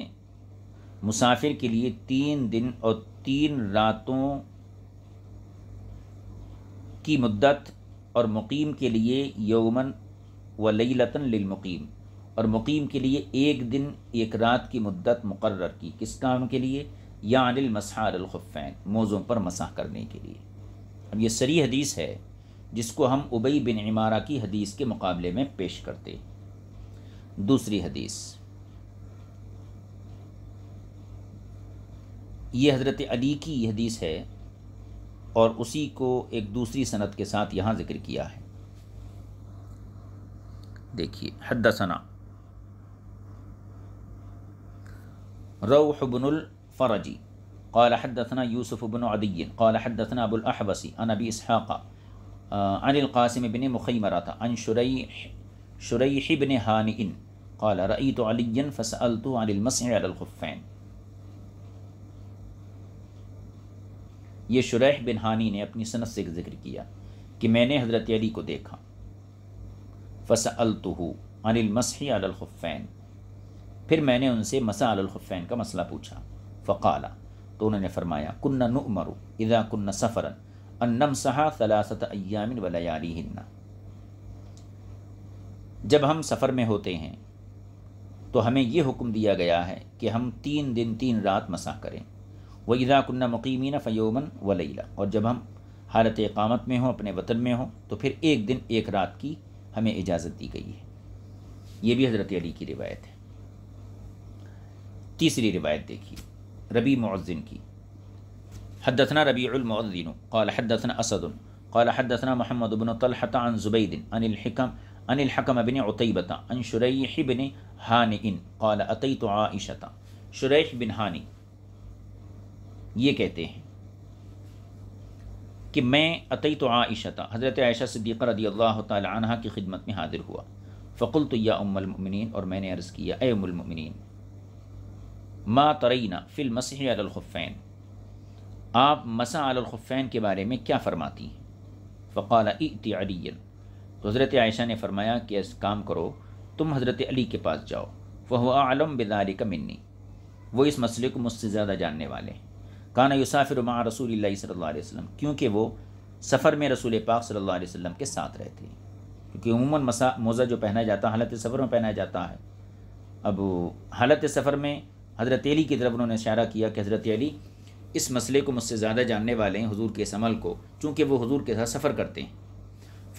Speaker 1: मुसाफिर के लिए तीन दिन और तीन रातों की मुद्दत और मुकीम के लिए यौमन व लतन लिलमुकीम और मुकीम के लिए एक दिन एक रात की मुद्दत मुकर की किस काम के लिए या अनिल मसहारफ़ैन मौज़ों पर मसाह करने के लिए अब ये सरी हदीस है जिसको हम उबई बिन इमारा की हदीस के मुकाबले में पेश करते हैं दूसरी हदीस ये हज़रत अली की यह हदीस है और उसी को एक दूसरी सनत के साथ यहाँ ज़िक्र किया है देखिए हदसना रऊबनफ़रजी قال حدثنا يوسف بن عدي قال حدثنا أبو الأحبسي عن أبي إسحاق عن القاسم بن مخيمرة عن شريح شريح بن هانئ قال رأيت عليا فسألت عن المسح على الخفين ये शुरैह बिन हानी ने अपनी सनत से जिक्र किया कि मैंने हज़रत अली को देखा फ़सअलतहू अनिल मसही अलखफ़ैन फिर मैंने उनसे मसा अलखफ़ैन का मसला पूछा फ़काला तो उन्होंने फरमाया कुन्ना नुमरु इज़ा कुन्ना सफ़रन अन्नम सहा सलासत अयामिन वलयाली हिन्ना जब हम सफ़र में होते हैं तो हमें ये हुक्म दिया गया है कि हम तीन दिन तीन रात मसा करें वईदा कन्ना मुकीमी फ़योमन लैला और जब हम हालत इकामत में हों अपने वतन में हों तो फिर एक दिन एक रात की हमें इजाज़त दी गई है ये भी हज़रत अली की रिवायत है तीसरी रिवायत देखिए रबी मौज़िन की हदसना रबीमद्दीन कल हदसन असद कल हदसना महमद बिन तलहता जुबैदिन अनिलकम अन الحكم بن عتيبة عن شريح بن هانئ قال أتيت عائشة شريح بن हानि ये कहते हैं कि मैं अतई तो आयशा हज़रत आयशा सिद्दीक़ रदी अल्लाह तह की खिदमत में हाजिर हुआ फ़कुल तो या उम्मिन और मैंने अर्ज़ किया ए उम्मिन माँ तरईना फ़िल मसीह अलखफ़ैन आप मसा अलखफ़ैन के बारे में क्या फ़रमाती हैं फ़ाल इतियन हज़रत आयशा ने फरमाया कि इस काम करो तुम हज़रत अली के पास जाओ वह आलम बेदारी का मिन्नी वो इस मसले को मुझसे ज़्यादा जानने वाले काना युसाफिर माँ रसूल सल्ला वसम क्योंकि वो सफ़र में रसूल पाक सल्ला वसम के साथ रहते हैं क्योंकि उमूमन मसा मोज़ा जो पहना जाता है हालत सफ़र में पहना जाता है अब हालत सफ़र में हज़रत अली की तरफ उन्होंने इशारा किया कि हज़रत अली इस मसले को मुझसे ज़्यादा जानने वाले हैं हुजूर के इस अमल को चूँकि वो हजूर के साथ सफ़र करते हैं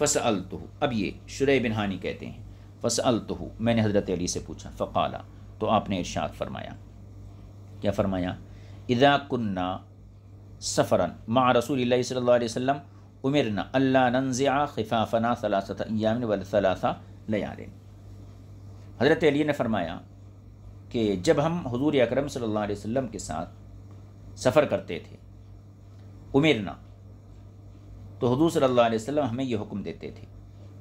Speaker 1: फ़सल तो अब ये शुरे बिन हानी कहते हैं फ़सल तो मैंने हज़रत अली से पूछा फ़काला तो आपने इर्शाद फरमाया क्या फरमाया इदा कन्ना सफ़रन माँ रसूल सल्ला उमरना अल्ला नंज़ा खिफाफ़ना सलासताम वलसलासा हज़रत अली ने फरमाया कि जब हम हजूर अक्रम सल्ला वसम के साथ सफ़र करते थे उमरना तो हजू सल्ला वसम हमें यह हुक्म देते थे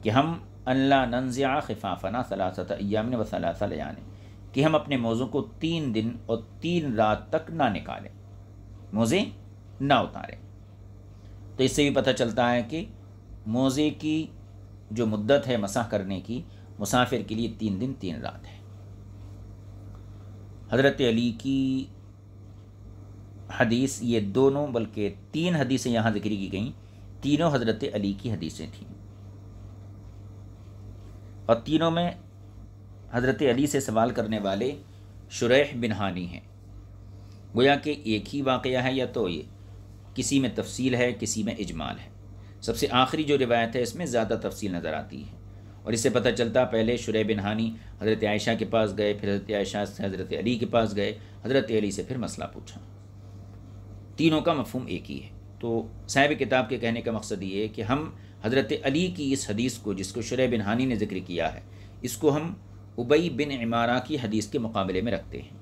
Speaker 1: कि हम अल्ला नंज़ा खिफाफना सलासत अयामिन वसलासलान कि हम अपने मौज़ों को तीन दिन और तीन रात तक ना निकालें मोज़े ना उतारें तो इससे भी पता चलता है कि मोज़े की जो मुद्दत है मसाह करने की मुसाफिर के लिए तीन दिन तीन रात है हज़रत अली की हदीस ये दोनों बल्कि तीन हदीसें यहाँ जिक्र की गई तीनों हज़रत अली की हदीसें थीं और तीनों में हज़रत अली से सवाल करने वाले शुरह बिन हानी हैं गोया कि एक ही वाक़ है या तो ये किसी में तफसील है किसी में इजमाल है सबसे आखिरी जो रिवायत है इसमें ज़्यादा तफसील नज़र आती है और इससे पता चलता पहले शुरह बिन हानी हज़रत आयशा के पास गए फिर हज़रत आयशा से हज़रत अली के पास गए हज़रत अली से फिर मसला पूछा तीनों का मफहम एक ही है तो साहिब किताब के कहने का मकसद ये है कि हम हज़रत अली की इस हदीस को जिसको शुरह बिन हानी ने जिक्र किया है इसको हम उबई बिन इमारा की हदीस के मुकाबले में रखते हैं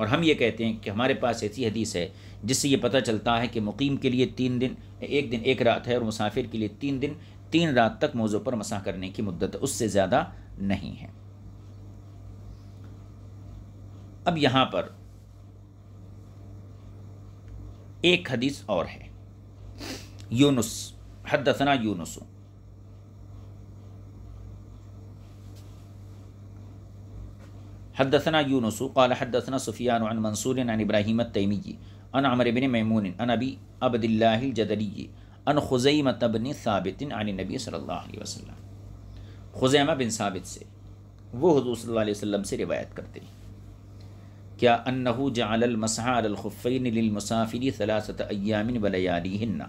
Speaker 1: और हम ये कहते हैं कि हमारे पास ऐसी हदीस है जिससे ये पता चलता है कि मुकीम के लिए तीन दिन एक दिन एक रात है और मुसाफिर के लिए तीन दिन तीन रात तक मौज़ों पर मसा करने की मुद्दत उससे ज़्यादा नहीं है अब यहाँ पर एक हदीस और है يونس حدثنا يونس حدثنا يونس قال حدثنا سفيان عن منصور عن إبراهيم التيمي عن عمر بن ميمون عن أبي عبد الله الجدلي عن خزيمة بن ثابت عن النبي صلى الله عليه وسلم خزيمه بن ثابت سے وہ حضور صلی اللہ علیہ وسلم سے روایت کرتے ہیں کیا انہو جعل المسحى على الخفین للمسافر ثلاثة ایام ولیالیہن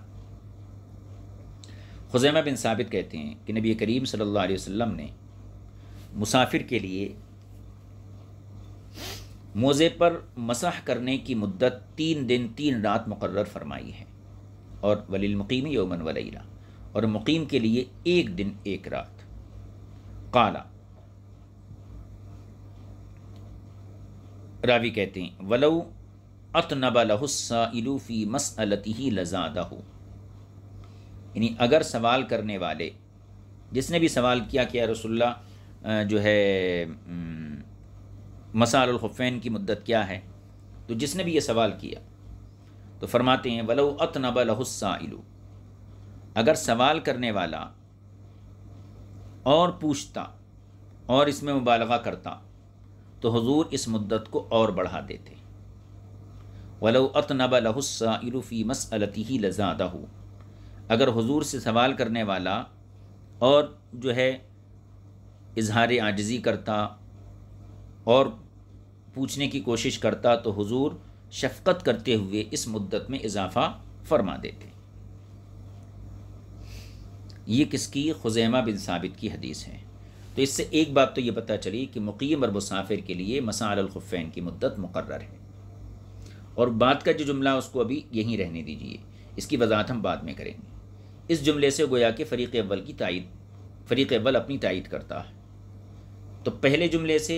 Speaker 1: खुजैमा बिन साबित कहते हैं कि नबी करीम सल्लल्लाहु अलैहि वसल्लम ने मुसाफिर के लिए मोज़े पर मसह करने की मुद्दत तीन दिन तीन रात मुकर फरमाई है और वलीमकीमी यौमन वलैला और मुकीम के लिए एक दिन एक रात काला रावी कहते हैं वलऊ अतनबा लहुस्सा इलूफ़ी मसअलती लजादा यानी अगर सवाल करने वाले जिसने भी सवाल किया कि रसुल्ला जो है मसालखफ़ैन की मदत क्या है तो जिसने भी ये सवाल किया तो फरमाते हैं वलो अतनब लहुस्साइलू अगर सवाल करने वाला और पूछता और इसमें मुबालगा करता तो हजूर इस मुद्दत को और बढ़ा देते वलो नब लहुस्साइलू फ़ी मसलती ही लजादा हूँ अगर हुजूर से सवाल करने वाला और जो है इजहार आजज़ी करता और पूछने की कोशिश करता तो हुजूर शफकत करते हुए इस मुद्दत में इजाफ़ा फरमा देते ये किसकी खुजैमा बिन साबित की हदीस है तो इससे एक बात तो ये पता चली कि मुकीम और मुसाफिर के लिए मसालखफ़ैन की मुद्दत मुकर है और बात का जो जुमला उसको अभी यहीं रहने दीजिए इसकी वजाहत हम बाद में करेंगे इस जुमले से गोया कि फ़रीक़ अव्वल की तइद फ़रीक़ अव्वल अपनी तइद करता है तो पहले जुमले से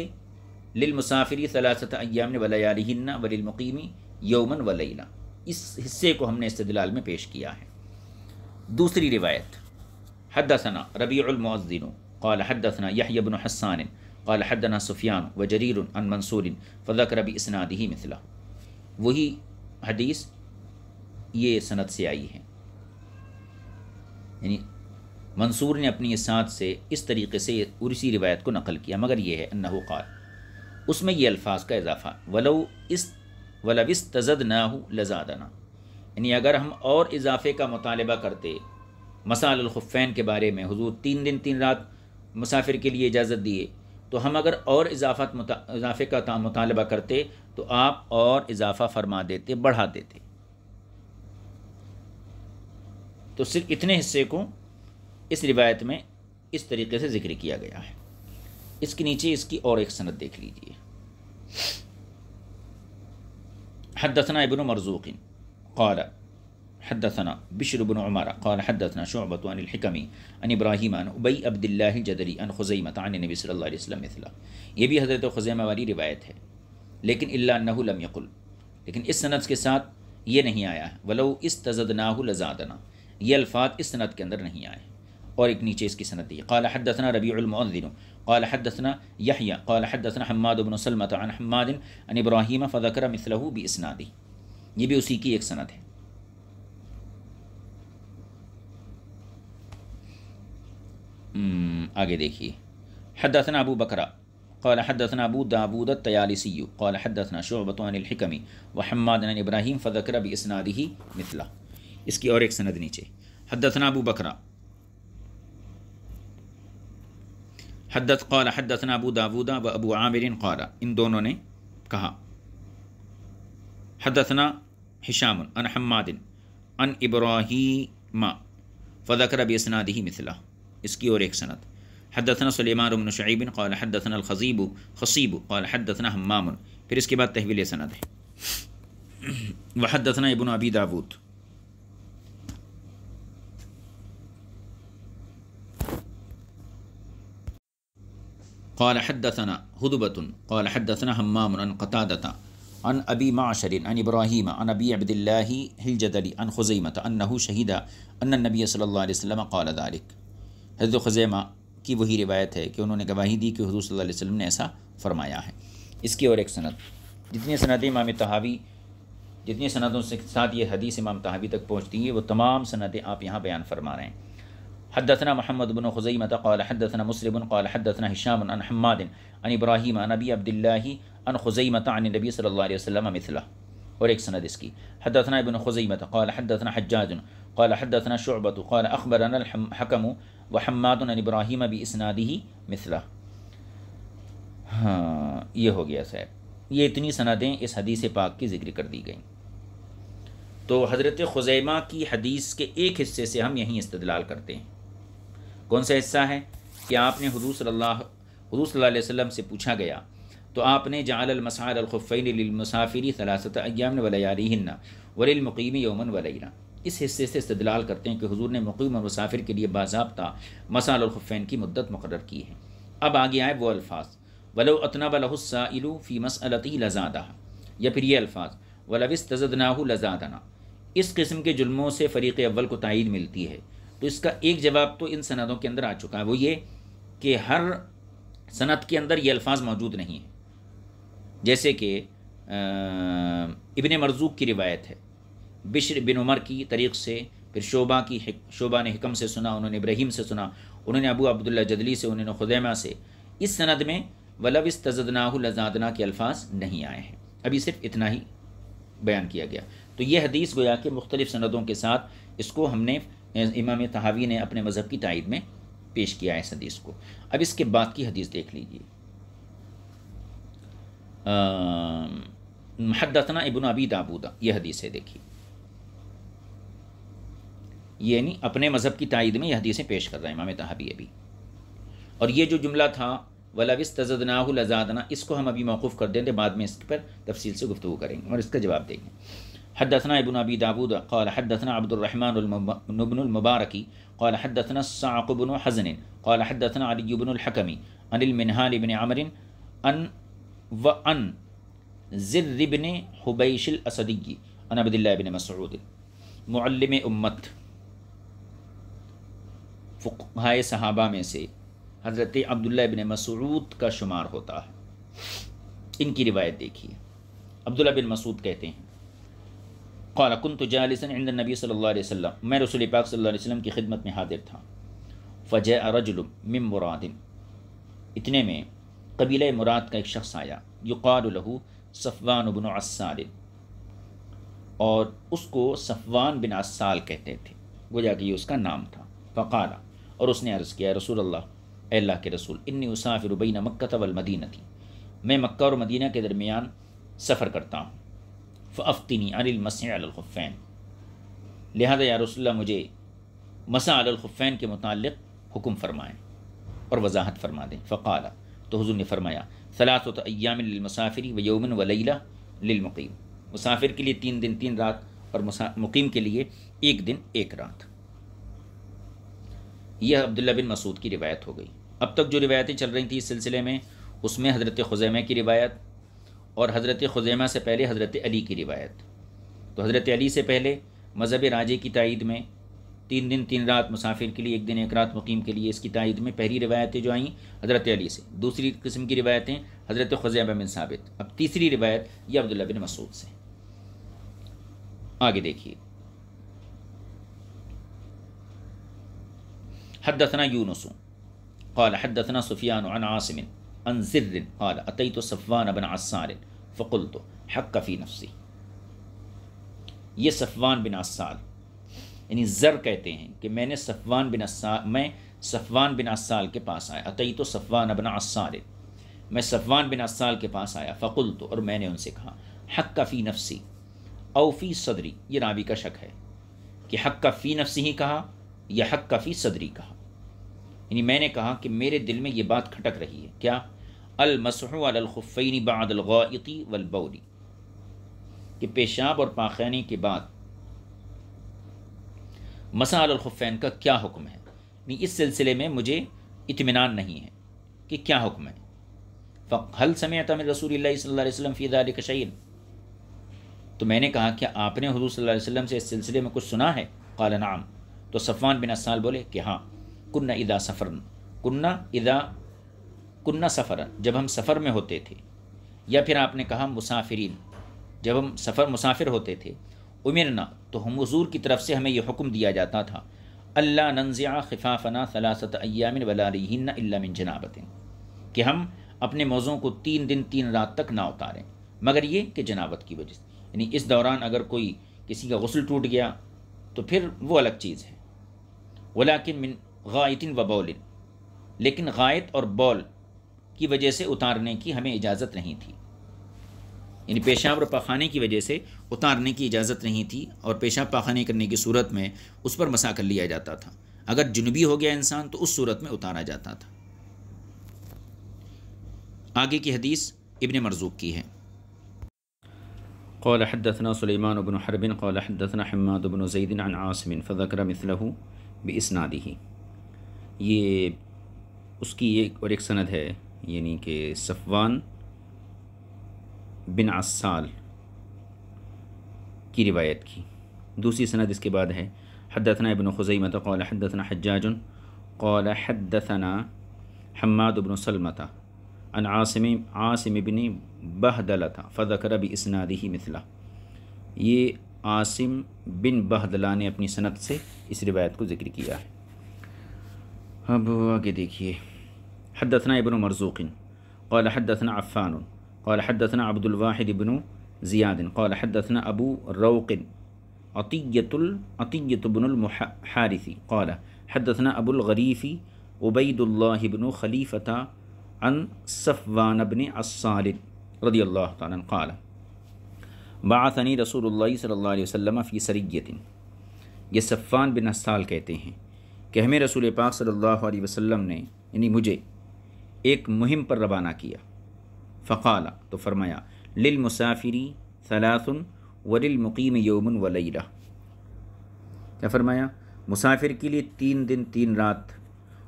Speaker 1: लिल मुसाफिरी सलासत अयाम वलयालना वलमकीमी यौमन वलैला इस हिस्से को हमने इस्तलाल में पेश किया है दूसरी रिवायत हदसना रबीमज़िन कल हदसना यहबन हसान कल हदना सुफियान व जरीर अन मंसूर फ़लक रबी इसनाद ही मिसला वही हदीस ये सनत से आई है यानी मंसूर ने अपनी साथ से इस तरीके से उसी रिवायत को नकल किया मगर यह है नहु उसमें ये अल्फाज का इजाफ़ा वलो इस वलविस तजद ना हो लजादना यानी अगर हम और इजाफ़े का मुतालबा करते मसालखफ़ैन के बारे में हजूर तीन दिन तीन रात मुसाफिर के लिए इजाज़त दिए तो हम अगर और इजाफा इजाफे का मुतालबा करते तो आप और इजाफ़ा फरमा देते बढ़ा देते तो सिर्फ इतने हिस्से को इस रिवायत में इस तरीके से जिक्र किया गया है इसके नीचे इसकी और एक सनत देख लीजिए हदसना इबन मरजूकिन कौल हदसना बिशरबन उमारा कौल हदसना शोबतवानकमी अन इब्राहिम अन उबई अब्दिल्लाजदरी अन खुज़ैमत अन नबी सल्ला वसलम ये भी हज़रत खुज़ैमा वाली रिवायत है लेकिन इल्लाकुल लेकिन इस सनत के साथ کے ساتھ आया है آیا इस استزدناه لزادنا یہ الفاظ اس इस کے اندر نہیں آئے اور ایک نیچے اس کی सनत دی قال حدثنا ربیع المؤذن قال حدثنا يحيى قال حدثنا حماد بن سلمة عن حماد عن إبراهيم فذكر مثله بإسناده یہ بھی اسی کی ایک सनत ہے آگے देखिए حدثنا أبو بكر قال حدثنا أبو داود التيالسي قال حدثنا شعبة عن الحكم وحماد عن إبراهيم فذكر بإسناده مثله इसकी और एक सनद नीचे हदतना अबू बकरा हदत कौल हदतना अबू दाऊदा व अबू आमिर कौला इन दोनों ने कहा हदतना हिशाम अन हम्मादिन अन इब्राहीम फ़दकर बसनाद ही मिसला इसकी और एक सनत हदतना सलेमान उमन शैबिन कौल हदतना अलखीब खसीब कौल हदतना हम्माम फिर इसके बाद तहवील सनत है वह हदतना इबन अबी दाऊद قال حدثنا هدبة قال حدثنا همام عن قتادة عن أبي معشر عن إبراهيم عن أبي عبد الله الجدلي عن خزيمة أنه شهد أن النبي صلى الله عليه वसल्लम قال ذلك हजरत खजैमा की वही रिवायत है कि उन्होंने गवाही दी कि हजू सल्ला वसम ने ऐसा फरमाया है इसकी और एक सनद जितनी सनद इमाम तहावी जितनी सनदों के साथ ये हदीस इमाम तहावी तक पहुँचती है वो तमाम सनतें आप यहाँ बयान फरमा रहे हैं حدثنا محمد بن خزيمة قال حدثنا مسلم قال حدثنا هشام عن حماد عن إبراهيم عن أبي عبد الله عن خزيمة عن النبي صلى الله عليه وسلم مثله और سندسكي حدثنا ابن خزيمة قال حدثنا حجاج قال حدثنا شعبة قال أخبرنا الحكم وحماد عن إبراهيم بإسناده مثله हाँ ये हो गया साहब ये इतनी सनदें इस हदीस पाक की जिक्र कर दी गई तो हज़रत खुजैमा की हदीस के एक हिस्से से हम यहीं इस्तदलाल करते हैं कौन सा हिस्सा है कि आपने हजू सल्ला हजू सल्ला वम से पूछा गया तो आपने जालमसारफ़ैनमसाफ़िरी सलासत अयाम वलयारीन्ना वलमकीमी यमन वलैना इस हिस्से से इस्तलाल करते हैं कि हजूर ने मुकीम और मुसाफिर के लिए बाबा मसालफ़ैन की मदत मुकर की है अब आगे आए वो अल्फाज वलो अतनाबलसाइलू फ़ी मसलती लजादा या फिर ये अल्फाज वलविस तजदनाहू लजादना इस किस्म के जुल्मों से फ़रीक़ अव्वल को तइद मिलती है तो इसका एक जवाब तो इन सनदों के अंदर आ चुका है वो ये कि हर सनत के अंदर ये अल्फाज मौजूद नहीं हैं जैसे कि इबन मरजूक की रिवायत है बिशर बिन उमर की तरीक़ से फिर शोबा की शोबा ने हिकम से सुना उन्होंने इब्राहिम से सुना उन्होंने अबू अब्दुल्ला जदली से उन्होंने खुदैमा से इस सनद में वलब इस तजदनाजादना के अल्फाज नहीं आए हैं अभी सिर्फ इतना ही बयान किया गया तो ये हदीस गोया कि मुख्तलिफ़ सनदों के साथ इसको हमने इमाम तहावी ने अपने मज़हब की तइद में पेश किया है इस हदीस को अब इसके बाद की हदीस देख लीजिए महदतना इबन अबी दाबूदा यह हदीस है देखिए नहीं अपने मज़हब की तइद में यह हदीसें पेश कर रहा है इमाम तहाबी अभी और ये जो जुमला था वलाविस तजदनाहुलजादना इसको हम अभी मौकूफ़ कर देंगे बाद में इस पर तफसील से गुफ्तु करेंगे और इसका जवाब देंगे حدثنا ابن ابي داود قال حدثنا عبد الرحمن بن المبارك قال حدثنا الصعق بن حزن قال حدثنا علي بن الحكم عن المنهال بن عمر ان وان زر بن حبيش الاسدي عن عبد الله بن مسعود معلم उम्मत फ़ुहाय सहाबा में से हज़रत अब्दुल्ला बिन मसूद का शुमार होता है इनकी रिवायत देखिए अब्दुल्ला بن مسعود کہتے ہیں कौल कन तो जालसन नबी सल्ला वसम मैं रसूल पाक सल्ला वसम की खिदमत में हाजिर था फ़ज रजुलम मिम मुरादिन इतने में कबील मुराद का एक शख्स आया युकालहू सफ़वान बिन असाल और उसको सफ़वान बिन असाल कहते थे गोया कि ये उसका नाम था फ़काला और उसने अर्ज़ किया रसूल अल्लाह अल्लाह के रसूल इन्नी उसाफिर बैन मक्का वलमदीना थी मैं मक्का और मदीना के दरमियान सफ़र करता हूँ फ़्तिनी अनिल मसीफ़ैन लिहाजा या रसोल्ला मुझे मसा अलखफ़ैन के मतलब हुक्म फ़रमाएँ और वजाहत फरमा दें फ़ाला तो हजू ने फरमाया सलासत अयामसाफिरी व यौमन वलीला लिलमुक़ीम मुसाफिर के लिए तीन दिन तीन रात और मुकीम के लिए एक दिन एक रात यह अब्दुल्ला बिन मसूद की रिवायत हो गई अब तक जो रिवायतें चल रही थी इस सिलसिले में उसमें हज़रत खुजैमे की रिवायत और हज़रत खुजैमा से पहले हज़रत अली की रिवायत तो हज़रत अली से पहले मज़हब राजे की तइद में तीन दिन तीन रात मुसाफिर के लिए एक दिन एक रात मुकीम के लिए इसकी तइद में पहली रिवायतें जो आई हज़रत अली से दूसरी किस्म की रिवायतें हज़रत खुजैमा बिन साबित अब तीसरी रिवायत यह अब्दुल्ला बिन मसूद से आगे देखिए हदसना यूनसू कौल हदसना सुफियान आसमिन अनजर हाल अतई तो सफ़वान अबन आसार फ़कुल तो हक कफ़ी नफसी ये सफ़वान बिन आसार यानी ज़र कहते हैं कि मैंने सफ़वान बिन असार मैं सफ़वान बिन असाल के पास आया अतई तो सफ़वान अबन आसार मैं सफ़वान बिन असाल के पास आया फ़कुल तो और मैंने उनसे कहा हक कफ़ी नफसी अवफ़ी सदरी ये रावी का शक है कि हक कफी नफसी ही कहा या हक कफी सदरी कहा यानी मैंने कहा कि मेरे दिल में ये बात खटक रही है क्या अलमसफ़ैन बादलगौती वलबौली कि पेशाब और पाखानी के बाद मसा अलखुफ़ैन का क्या हुक्म है यानी इस सिलसिले में मुझे इतमान नहीं है कि क्या हुक्म है हल समय तमिल रसूल सल्ला फ़ीदा शैन तो मैंने कहा कि आपने हजू सल वसम से इस सिलसिले में कुछ सुना है काला नाम तो सफ़ान बिन असाल बोले कि हाँ कुन्ना इदा सफ़र कुन्ना इदा कुन्ना सफ़र जब हम सफ़र में होते थे या फिर आपने कहा मुसाफिरीन जब हम सफ़र मुसाफिर होते थे उमिरना तो हम हजूर की तरफ से हमें यह हुक्म दिया जाता था अल्लाह नंज़ा खिफाफ़ना सलासत अयामिन वलारिन मिन जनाबतिन कि हम अपने मौज़ों को तीन दिन तीन रात तक ना उतारें मगर ये कि जनाबत की वजह से यानी इस दौरान अगर कोई किसी का गसल टूट गया तो फिर वो अलग चीज़ है वलाकिन मिन गायतिन व बौलिन लेकिन गायत और बौल की वजह से उतारने की हमें इजाज़त नहीं थी यानी पेशाब और पाखाने की वजह से उतारने की इजाज़त नहीं थी और पेशाब पाखाने करने की सूरत में उस पर मसा कर लिया जाता था अगर जुनबी हो गया इंसान तो उस सूरत में उतारा जाता था आगे की हदीस इबन मरजूब की है قال حدثنا سليمان بن حرب قال حدثنا حماد بن زيد عن عاصم فذكر مثله بإسناده ये उसकी एक और एक सनद है यानी कि सफ़वान बिन असाल की रिवायत की दूसरी सनद इसके बाद है हदतना इबन खुजैमत कौल हदतना हजाजन कौल हदतना हमाद इबन सलमता अन आसम आसम बिन बहदलता फ़दकर अब इसनादी ही मिथिला ये आसिम बिन बहदला ने अपनी सनत से इस रिवायत को जिक्र किया है اب आगे देखिए حدثنا ابن مرزوق قال حدثنا عفان قال حدثنا عبد الواحد بن زياد قال حدثنا أبو روق عطية عطية بن الحارثي قال حدثنا أبو الغريف عبيد الله بن خليفة عن صفوان بن عصال رضي الله تعالى قال بعثني رسول الله صلى الله عليه وسلم في سرية يسفان بن बिन अस्साल कि हमें रसूल पाक सल्लल्लाहु अलैहि वसल्लम ने यानी मुझे एक मुहिम पर रवाना किया फ़ाला तो फरमाया लिल मुसाफिरी सलासुन वलिल मुकीम योमन वलैला क्या फरमाया मुसाफिर के लिए तीन दिन तीन रात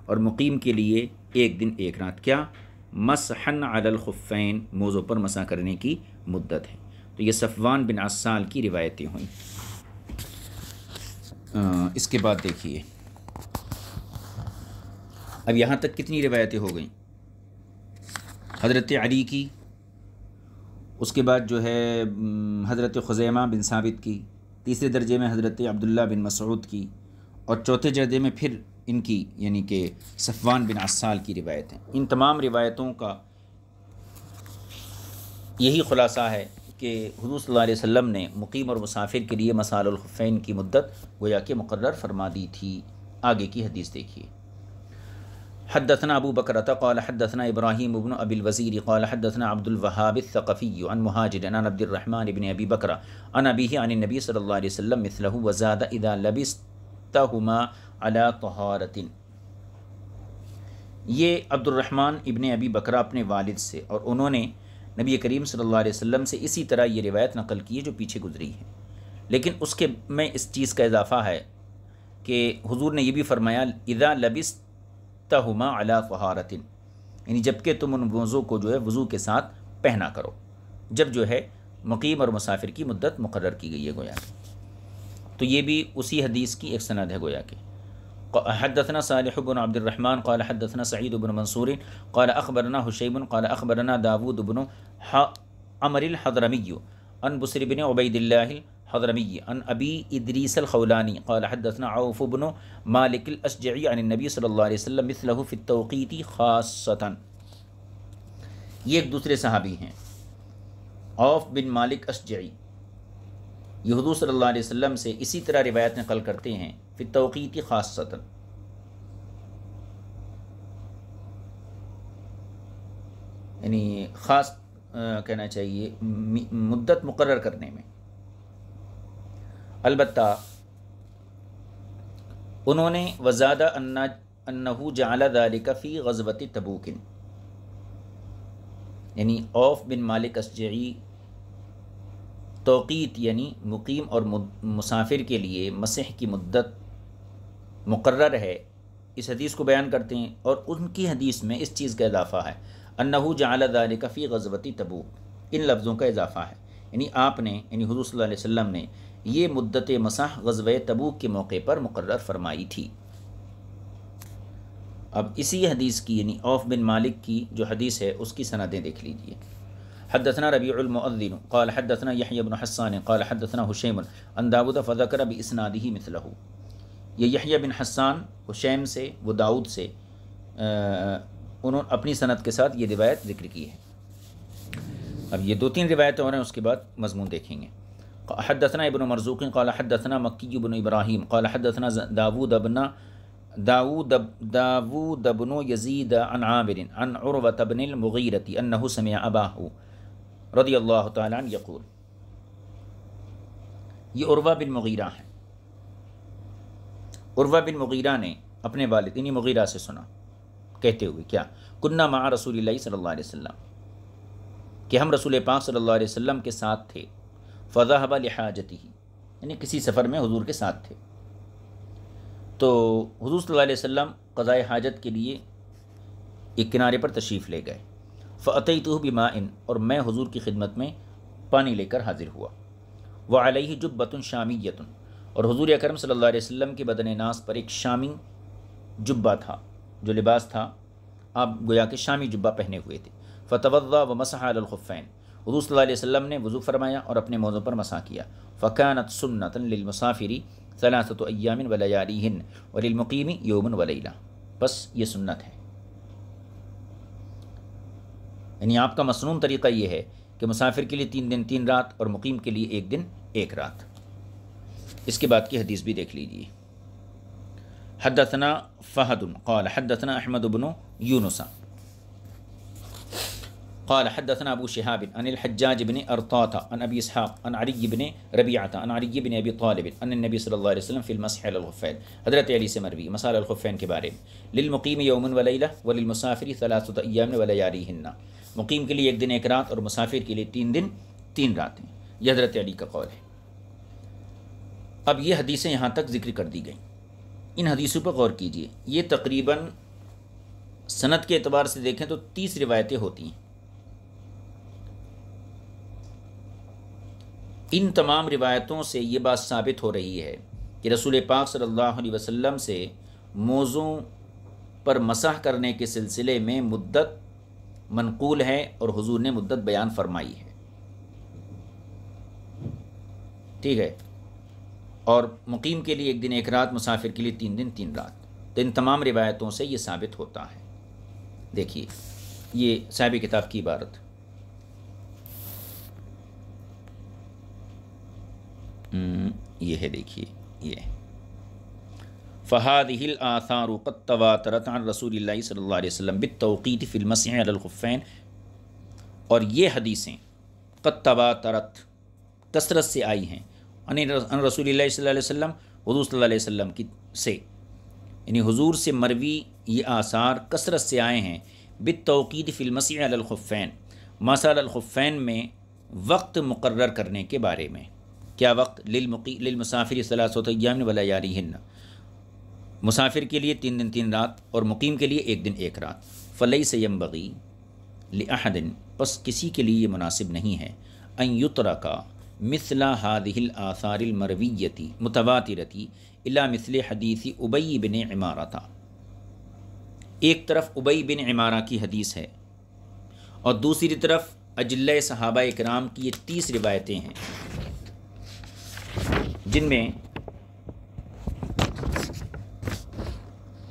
Speaker 1: और मुकीम के लिए एक दिन एक रात क्या मसहन अलखफ़ैन मोज़ों पर मसा करने की मुद्दत है तो ये सफ़वान बिन असाल की रिवायतें हुई इसके बाद देखिए अब यहाँ तक कितनी रिवायतें हो गई हज़रत अली की उसके बाद जो है हज़रत खुजैमा बिन साबित की तीसरे दर्जे में हज़रत अब्दुल्ला बिन मसूद की और चौथे दर्जे में फिर इनकी यानी कि सफ़वान बिन असाल की रिवायतें इन तमाम रिवायतों का यही खुलासा है कि हजू सल्लल्लाहु ने मुकीम और मुसाफिर के लिए मसालफ़ैन की मदत गोया के मुकर फरमा दी थी आगे की हदीस देखिए हदतना अबू बकरत कौल हदतना इब्राहिम अबन अबिलवज़ीर कौल हदतना अब्दुलवहाबिलफ़ी अन महाजर अन अब्दुलरहमान इबन अबी बकर अन अबी अन नबी सल्ला वसम मिसलह वज़ादा इदा लबिस्तहुमा अला तहारतिन ये अब्दुलरहमान इबन अबी बकर अपने वालिद से और उन्होंने नबी करीम सल्ला वसम से इसी तरह ये रिवायत नकल की है जो पीछे गुजरी है लेकिन उसके में इस चीज़ का इजाफ़ा है कि हुजूर ने यह भी फरमाया इदा लबिस तहुमा अला फ़हारतिन यानी जबकि तुम उन वज़ू को जो है वज़ू के साथ पहना करो जब जो है मकीम और मुसाफिर की मदत मुकर की गई है गोया तो ये भी उसी हदीस की एक सनद है गोया की हदतना सालिह बन अब्दुलरहमान कल हदतना सईद उबन मंसूर कल अखबरना हुशैबन कल अखबरना दाऊद बन अमरिल हदरमी अन बसर बिन हजरमी अन अबी इदरीस अलखौलानी कल हदसना आउफ बन मालिक असजई अन नबी सल्लल्लाहु अलैहि वसल्लम मिसलहु फि तौक़ीती ख़ासतन ये एक दूसरे सहाबी हैं औफ बिन मालिक असजई ये हजू सल्ला वसम से इसी तरह रिवायत नकल करते हैं फिर तोक़ीती ख़ासतन यानी ख़ास कहना चाहिए मुद्दत मुकर करने में अलबत् उन्होंने वजादा अन्ना अन्नहू जालादालिकफ़ी गजबत तबूकिन यानी औफ बिन मालिक असजरी तोक़ीत यानी मुकीम और मुसाफिर के लिए मसीह की मुद्दत मुकर्र है इस हदीस को बयान करते हैं और उनकी हदीस में इस चीज़ का इजाफ़ा है अन्नहू जालादालिकफ़ी गजबत तबूक इन लफ्ज़ों का इजाफ़ा है यानी आपने यानी हजूर वसल्लम ने ये मुद्दत मसाह गजब तबूक के मौके पर मुकर फरमाई थी अब इसी हदीस की यानी औफ बिन मालिक की जो हदीस है उसकी सनदें देख लीजिए हदसना रबीमदिन कौल हदसना यहिबन हसान कौल हदसना हुशैमन अंदाऊद फ़ज़कर अब इसनादी ही मिसलहू ये यहिया बिन हसान हुशैम से व दाऊद से उन्होंने अपनी सनत के साथ ये रिवायत जिक्र की है अब ये दो तीन रिवायतें और हैं उसके बाद मजमून देखेंगे हदसना इबन मरजूक़ कल हदसना मक्की बन इब्राहिम कल हदसना दाऊद अबना दाऊद दाऊद अबन यजीद अन आमिर अन उर्वतबन मुगीरती अन्नहु समय अबाहू रदी अल्लाह तकूल ये उर्वा बिन मुगीरा हैं उर्वा बिन मुगीरा ने अपने वालिद इन्हीं मुगीरा से सुना कहते हुए क्या कुन्ना मा रसूल सल्ला वसम कि हम रसूल पाक सल्ला वसम के साथ थे फ़जा फ़जाहबा ही यानी किसी सफ़र में हजूर के साथ थे तो हजूर सल्लल्लाहु अलैहि वसल्लम हाजत के लिए एक किनारे पर तशरीफ़ ले गए फ़तई तो भी इन और मैं हजूर की खिदमत में पानी लेकर हाजिर हुआ व अलही शामी शामीयतन और हजूर अकरम सल्लल्लाहु अलैहि के बदन नास पर एक शामी जुब्बा था जो लिबास था आप गोया के शामी जुब्बा पहने हुए थे फतवा व मसहा हजू सल्लम ने वज़ू फरमाया और अपने मौज़ों पर मसा किया फ़कानत सुन्नतन लमसाफिरी सलासत अयामिन वलयारीन वलमकीमी योमन वलीला बस ये सुन्नत है यानी आपका मसनून तरीक़ा ये है कि मुसाफिर के लिए तीन दिन तीन रात और मुकीम के लिए एक दिन एक रात इसके बाद की हदीस भी देख लीजिए हदतना फ़हदन कौल हदतना अहमद बनो यूनसा قال حدثنا أبو شهاب عن الحجاج بن أرطاطة عن أبي إسحاق عن علي بن ربيعة عن علي بن أبي طالب أن النبي صلى الله عليه वसल्लम في المسح على الخفين हजरत अली से मरवी मसाल الخفين के बारे में लिलमुकीम यौमन वलीला वलिलमुसाफिर सलासत अयाम वलयारीहिन्ना मुकीम के लिए एक दिन एक रात और मुसाफिर के लिए तीन दिन तीन रातें यह हजरत अली का कौल है अब ये हदीसें यहाँ तक जिक्र कर दी गई इन हदीसों पर गौर कीजिए ये तकरीबन सनत के अतबार से देखें तो तीस रिवायतें होती हैं इन तमाम रिवायतों से ये बात साबित हो रही है कि रसूल पाक सल्लल्लाहु अलैहि वसल्लम से मौज़ों पर मसाह करने के सिलसिले में मुद्दत मनकूल है और हुजूर ने मुद्दत बयान फरमाई है ठीक है और मुकीम के लिए एक दिन एक रात मुसाफिर के लिए तीन दिन तीन रात तो इन तमाम रिवायतों से ये साबित होता है देखिए ये साहिब किताब की इबारत हम्म, ये है देखिए ये फ़हाद हिल आसार कत्तवा तरतान रसूल सल्ला वसम बितौक़ीत फ़िल्मसफ़ैन और ये हदीसें कत्तवा तरत कसरत से आई हैं अन रसूल सल्लम हजूर सल्ला वसम की से यानी हुजूर से मरवी ये आसार कसरत से आए हैं बितौक़ीत फ़िल्मसफ़ैन मसालख़फ़ैन में वक्त मुकर करने के बारे में क्या वक्त लिलमकी लिलमसाफिर यारी वलायारिहन मुसाफिर के लिए तीन दिन तीन रात और मुकीम के लिए एक दिन एक रात फ़लई सयम बगी लहदिन बस किसी के लिए ये मुनासिब नहीं है अयुतरा का मिसला हादिल आसारमरवीयती मुतवातिरती इला मिसल हदीसी उबई बिन इमारा था एक तरफ उबई बिन इमारा की हदीस है और दूसरी तरफ अजल सहाबा कराम की ये तीस रिवायतें हैं जिनमें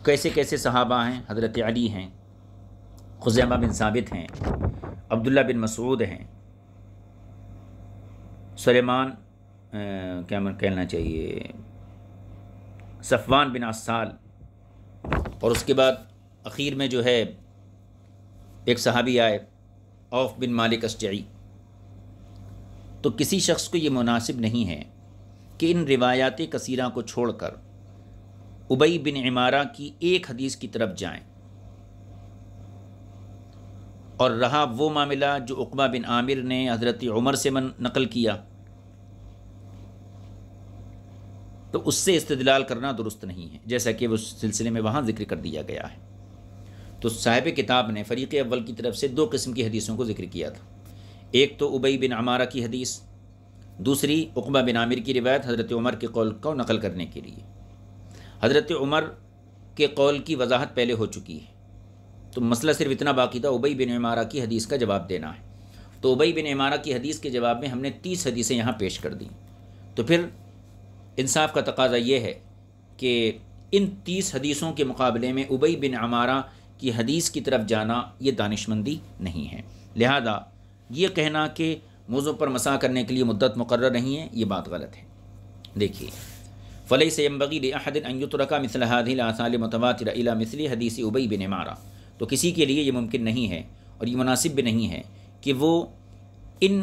Speaker 1: कैसे कैसे सहाबा हैं हज़रत अली हैं खुजैमा बिन साबित हैं अब्दुल्ला बिन मसूद हैं सलेमान क्या मैं कहना चाहिए सफ़वान बिन असाल और उसके बाद अखीर में जो है एक सहाबी आए औफ बिन मालिक अशजई तो किसी शख्स को ये मुनासिब नहीं है कि इन रिवायात कसीरा को छोड़कर उबई बिन इमारा की एक हदीस की तरफ जाएं और रहा वो मामला जो उकबा बिन आमिर ने हज़रत उमर से मन नकल किया तो उससे इस्तदलाल करना दुरुस्त नहीं है जैसा कि उस सिलसिले में वहाँ ज़िक्र कर दिया गया है तो साहिब किताब ने फ़रीक़ अव्वल की तरफ से दो किस्म की हदीसों को ज़िक्र किया था एक तो उबई बिन अमारा की हदीस दूसरी उकबा बिन आमिर की रिवायत हज़रत उमर के कौल को नकल करने के लिए हज़रत उमर के कौल की वजाहत पहले हो चुकी है तो मसला सिर्फ इतना बाकी था उबई बिन इमारा की हदीस का जवाब देना है तो उबई बिन इमारा की हदीस के जवाब में हमने तीस हदीसें यहाँ पेश कर दी तो फिर इंसाफ का तकाजा ये है कि इन तीस हदीसों के मुकाबले में उबई बिन अमारा की हदीस की तरफ जाना ये दानिशमंदी नहीं है लिहाजा ये कहना कि मौज़ों पर मसा करने के लिए मुद्दत मुकर नहीं है ये बात गलत है देखिए फ़लई से यम्बगी अहदरका मिसल मतवातिर अला मिसली हदीसी उबई बिन मारा तो किसी के लिए ये मुमकिन नहीं है और ये मुनासिब भी नहीं है कि वो इन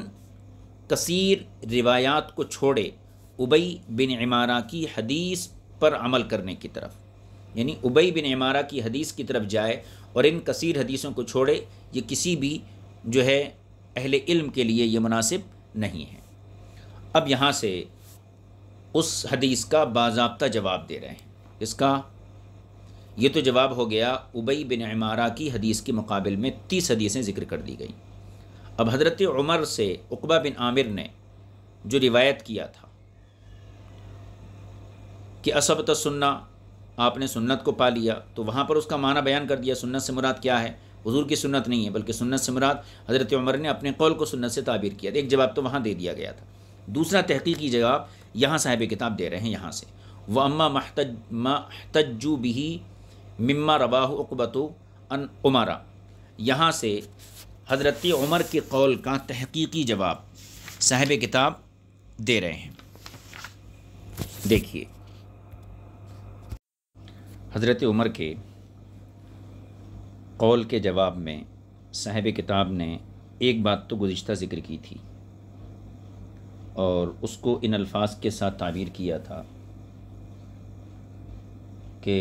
Speaker 1: कसर रिवायात को छोड़े उबई बिन इमारा की हदीस पर अमल करने की तरफ यानी उबई बिन इमारा की हदीस की तरफ जाए और इन कसर हदीसों को छोड़े ये किसी भी जो है अहल इल्म के लिए ये मुनासिब नहीं है अब यहाँ से उस हदीस का बाबा जवाब दे रहे हैं इसका ये तो जवाब हो गया उबई बिन इमारा की हदीस के मुकाबले में तीस हदीसें ज़िक्र कर दी गई अब हज़रत उमर से उकबा बिन आमिर ने जो रिवायत किया था कि असबत तो सुन्ना आपने सुन्नत को पा लिया तो वहाँ पर उसका माना बयान कर दिया सुन्नत से मुराद क्या है हजूर की सुनत नहीं है बल्कि सुनत से मुराद हज़रत उमर ने अपने कौल को सुनत से ताबीर किया था एक जवाब तो वहाँ दे दिया गया था दूसरा तहकीकी जवाब यहाँ साहिब किताब दे रहे हैं यहाँ से व अम्मा महतज महतजु बही मम्मा रबाह उकबतो अन उमारा यहाँ से हज़रत उमर के कौल का तहकीकी जवाब साहिब किताब दे रहे हैं देखिए हज़रत उमर के कौल के जवाब में साहब किताब ने एक बात तो गुज्त ज़िक्र की थी और उसको इन अल्फाज के साथ ताबीर किया था कि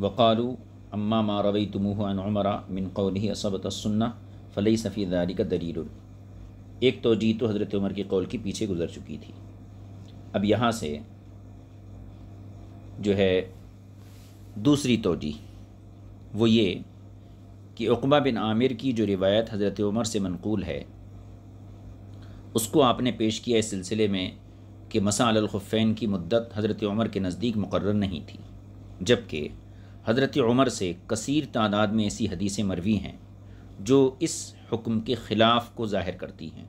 Speaker 1: वक़ारु अम्मा मा रवई तमून उमरा मिन कौल असबत सुन्ना फ़लई सफ़ी दारी का दरीर एक तोजी तो हज़रत उमर के कौल के पीछे गुज़र चुकी थी अब यहाँ से जो है दूसरी तोजी वो ये कि उकबा बिन आमिर की जो रिवायत हज़रत उमर से मनकूल है उसको आपने पेश किया इस सिलसिले में कि मसालखफ़ैन की मदत हज़रत उमर के नज़दीक मुकर नहीं थी जबकि हज़रत उमर से कसर तादाद में ऐसी हदीसें मरवी हैं जो इस हुक्म के ख़िलाफ़ को ज़ाहिर करती हैं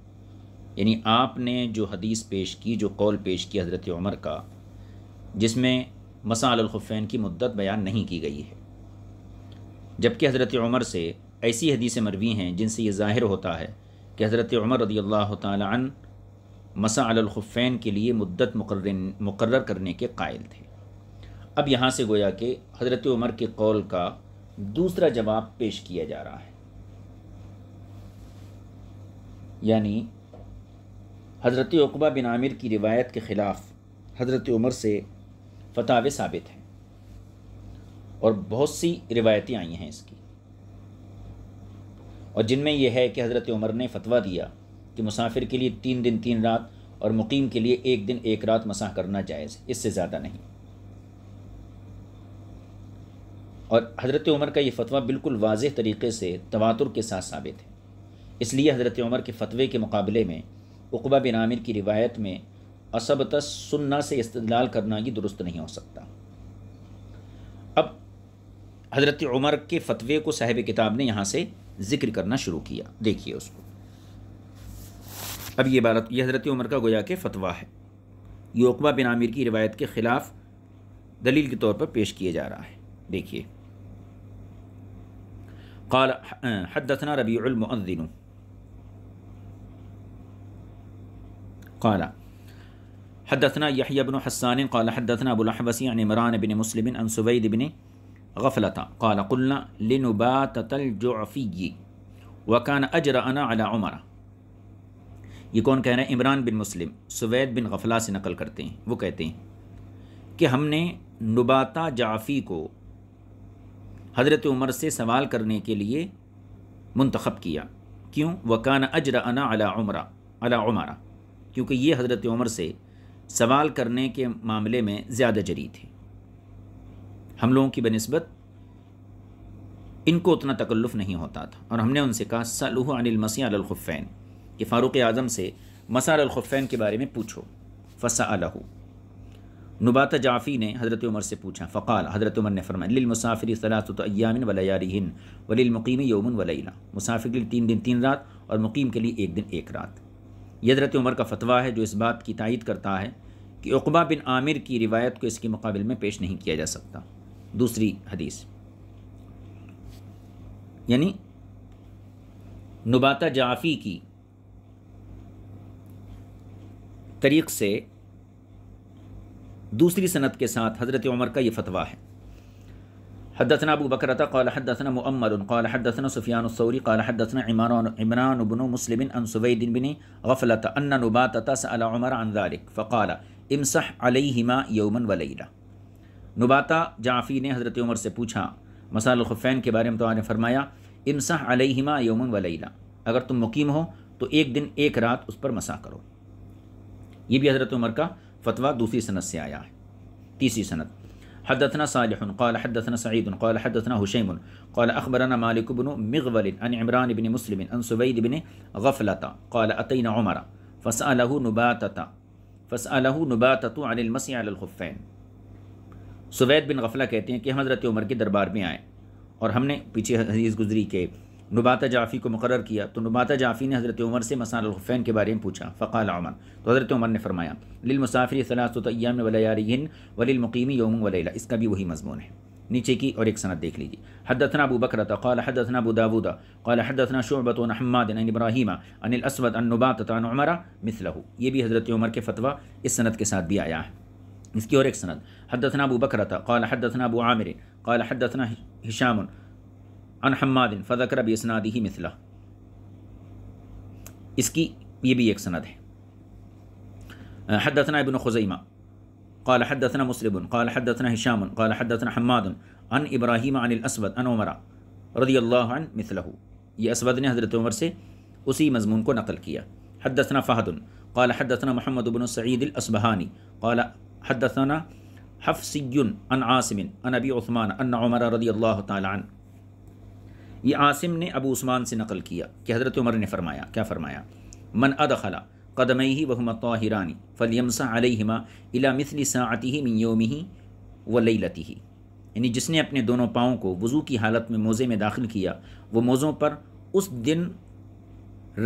Speaker 1: यानी आपने जो हदीस पेश की जो कौल पेश की हज़रत उमर का जिसमें मसालखफ़ैन की मदत बयान नहीं की गई है जबकि हज़रत उमर से ऐसी हदीस मरवी हैं जिनसे ये ज़ाहिर होता है कि हज़रत उमर रदी अल्लाह तन मसालखफ़ैन के लिए मुद्दत मुकर मुकर करने के कायल थे अब यहाँ से गोया कि हज़रत उमर के कौल का दूसरा जवाब पेश किया जा रहा है यानी हज़रत अकबा बिन आमिर की रिवायत के ख़िलाफ़ हज़रत उमर से फतावे साबित हैं और बहुत सी रिवायतें आई हैं इसकी और जिनमें यह है कि हज़रत उमर ने फतवा दिया कि मुसाफिर के लिए तीन दिन तीन रात और मुकीम के लिए एक दिन एक रात मसाह करना जायज़ इससे ज़्यादा नहीं और हज़रत उमर का यह फतवा बिल्कुल वाज तरीके से तवातुर के साथ साबित है इसलिए हज़रत उमर के फतवे के मुकाबले में उकबा बिन आमिर की रिवायत में असबत सुन्ना से इस्तलाल करना ही दुरुस्त नहीं हो सकता अब हज़रत उमर के फतवे को साहिब किताब ने यहाँ से ज़िक्र करना शुरू किया देखिए उसको अब ये बारत यह हज़रत उमर का गोया के फतवा है ये उकबा बिन आमिर की रिवायत के ख़िलाफ़ दलील के तौर पर पेश किया जा रहा है देखिए काल हदसना रबीमदिन काला हदसना यहिया बिन हसान काला हदसना अबुलहबसी अन इमरान बिन मुस्लिम अन सुवैद बिन गफलता काल कुल्ला लिनबातलजफ़ी वकान अजर अना अला उमर ये कौन कह रहे हैं इमरान बिन मुस्लिम सुवैद बिन गफला से नकल करते हैं वो कहते हैं कि हमने नुबाता जाफ़ी को हज़रत उमर से सवाल करने के लिए मंतखब किया क्यों वकान अजर अना अला उमरा अला उमारा क्योंकि ये हज़रत उमर से सवाल करने के मामले में ज़्यादा जरी थे हम लोगों की बनस्बत इनको उतना तकल्लुफ़ नहीं होता था और हमने उनसे कहा सलूह अनिल मसी अलखुफ़ैन कि फ़ारूक आज़म से मसा अलखुफ़ैन के बारे में पूछो फ़सा अलहू नुबात जाफ़ी ने हज़रत उमर से पूछा फ़क़ाल हज़रत उमर ने फरमाया लिलमुसाफिर सलासतयामिन वलयान वलिलमुकीम यौमन वलैला मुसाफिर के लिए तीन दिन तीन रात और मुकीम के लिए एक दिन एक रात ये हज़रत उमर का फतवा है जो इस बात की तायद करता है कि उकबा बिन आमिर की रिवायत को इसके मुकाबले में पेश नहीं किया जा सकता दूसरी हदीस यानी नुबाता जाफ़ी की तरीक़ से दूसरी सनत के साथ हज़रत उमर का ये फतवा है हदसना अबू बकरता कौल हदसना ममर कौल हदसना सुफियान सौरी कौल हदसना इमरान इमरान बिन मुस्लिम अन सुवैदिन बिन गफलत अन्न नुबात तस अला उमर अनदारिक फ़ाल इमसह अलहिमा यौमन वलैला नुबाता जाफ़ी ने हज़रत उमर से पूछा मसालखफ़ैन के बारे में तो आने फरमाया इमसाह अलहिमा यौमन वलीला अगर तुम मुकीम हो तो एक दिन एक रात उस पर मसा करो ये भी हज़रत उमर का फतवा दूसरी सनत से आया है तीसरी सनत हदतना सालिह कौल हदतना सईद कौल हदतना हुशैम कौल अखबरना मालिक बिन मगवल अन इमरान बिन मुस्लिम अन सुवैद बिन गफलता कौल अतिन उमरा फ़सा नुबातता फ़सा नुबाततु अनिलमसी अलखफ़ैन सुवैद बिन गफला कहते हैं कि हम हज़रत उमर के दरबार में आए और हमने पीछे हदीस गुजरी के नुबाता जाफ़ी को मुकर किया तो नुबाता जाफ़ी ने हज़रत उमर से मसालफ़ैन के बारे में पूछा फ़क़ाल अमर तो हज़रत उमर ने फरमाया लिलमसाफिर सलासतयाम वलयारिन वलमकीमी योम वलैला इसका भी वही मजमून है नीचे की और एक सनत देख लीजिए हदतना अबू बकर कल हदतना अबू दाऊदा कल हदतना शुबत हमद इब्राहिम अनिल असवद अनुबातन उमरा मिसलहू ये भी हज़रत उमर के फतवा इस सनत के साथ भी आया है इसकी और एक सनत حدثنا أبو بكرة قال حدثنا أبو عامر قال حدثنا هشام عن حماد فذكر بإسناده مثله اسكي ये भी एक सनद है حدثنا ابن خزيمة قال حدثنا مسلم قال حدثنا هشام قال حدثنا حماد عن إبراهيم عن الأسود عن عمر رضي الله عنه مثله ये असवद ने हज़रत उमर से उसी मजमून को नकल किया हदसना फ़हद قال حدثنا محمد بن سعيد الأصبهاني قال حدثنا हफ्सियन अन आसमिन अन अबी उस्मान अन उमर रदी अल्लाह तन ये आसिम ने अबू उस्मान से नकल किया कि हज़रत उमर ने फरमाया क्या फ़रमाया मन अद ख़ला कदम ही वहम ताहिरानी फ़लियमसा हिमा इला मिसली साती ही मियोमी ही व लती ही यानी जिसने अपने दोनों पाओं को वज़ू की हालत में मोज़े में दाखिल किया वो मोज़ों पर उस दिन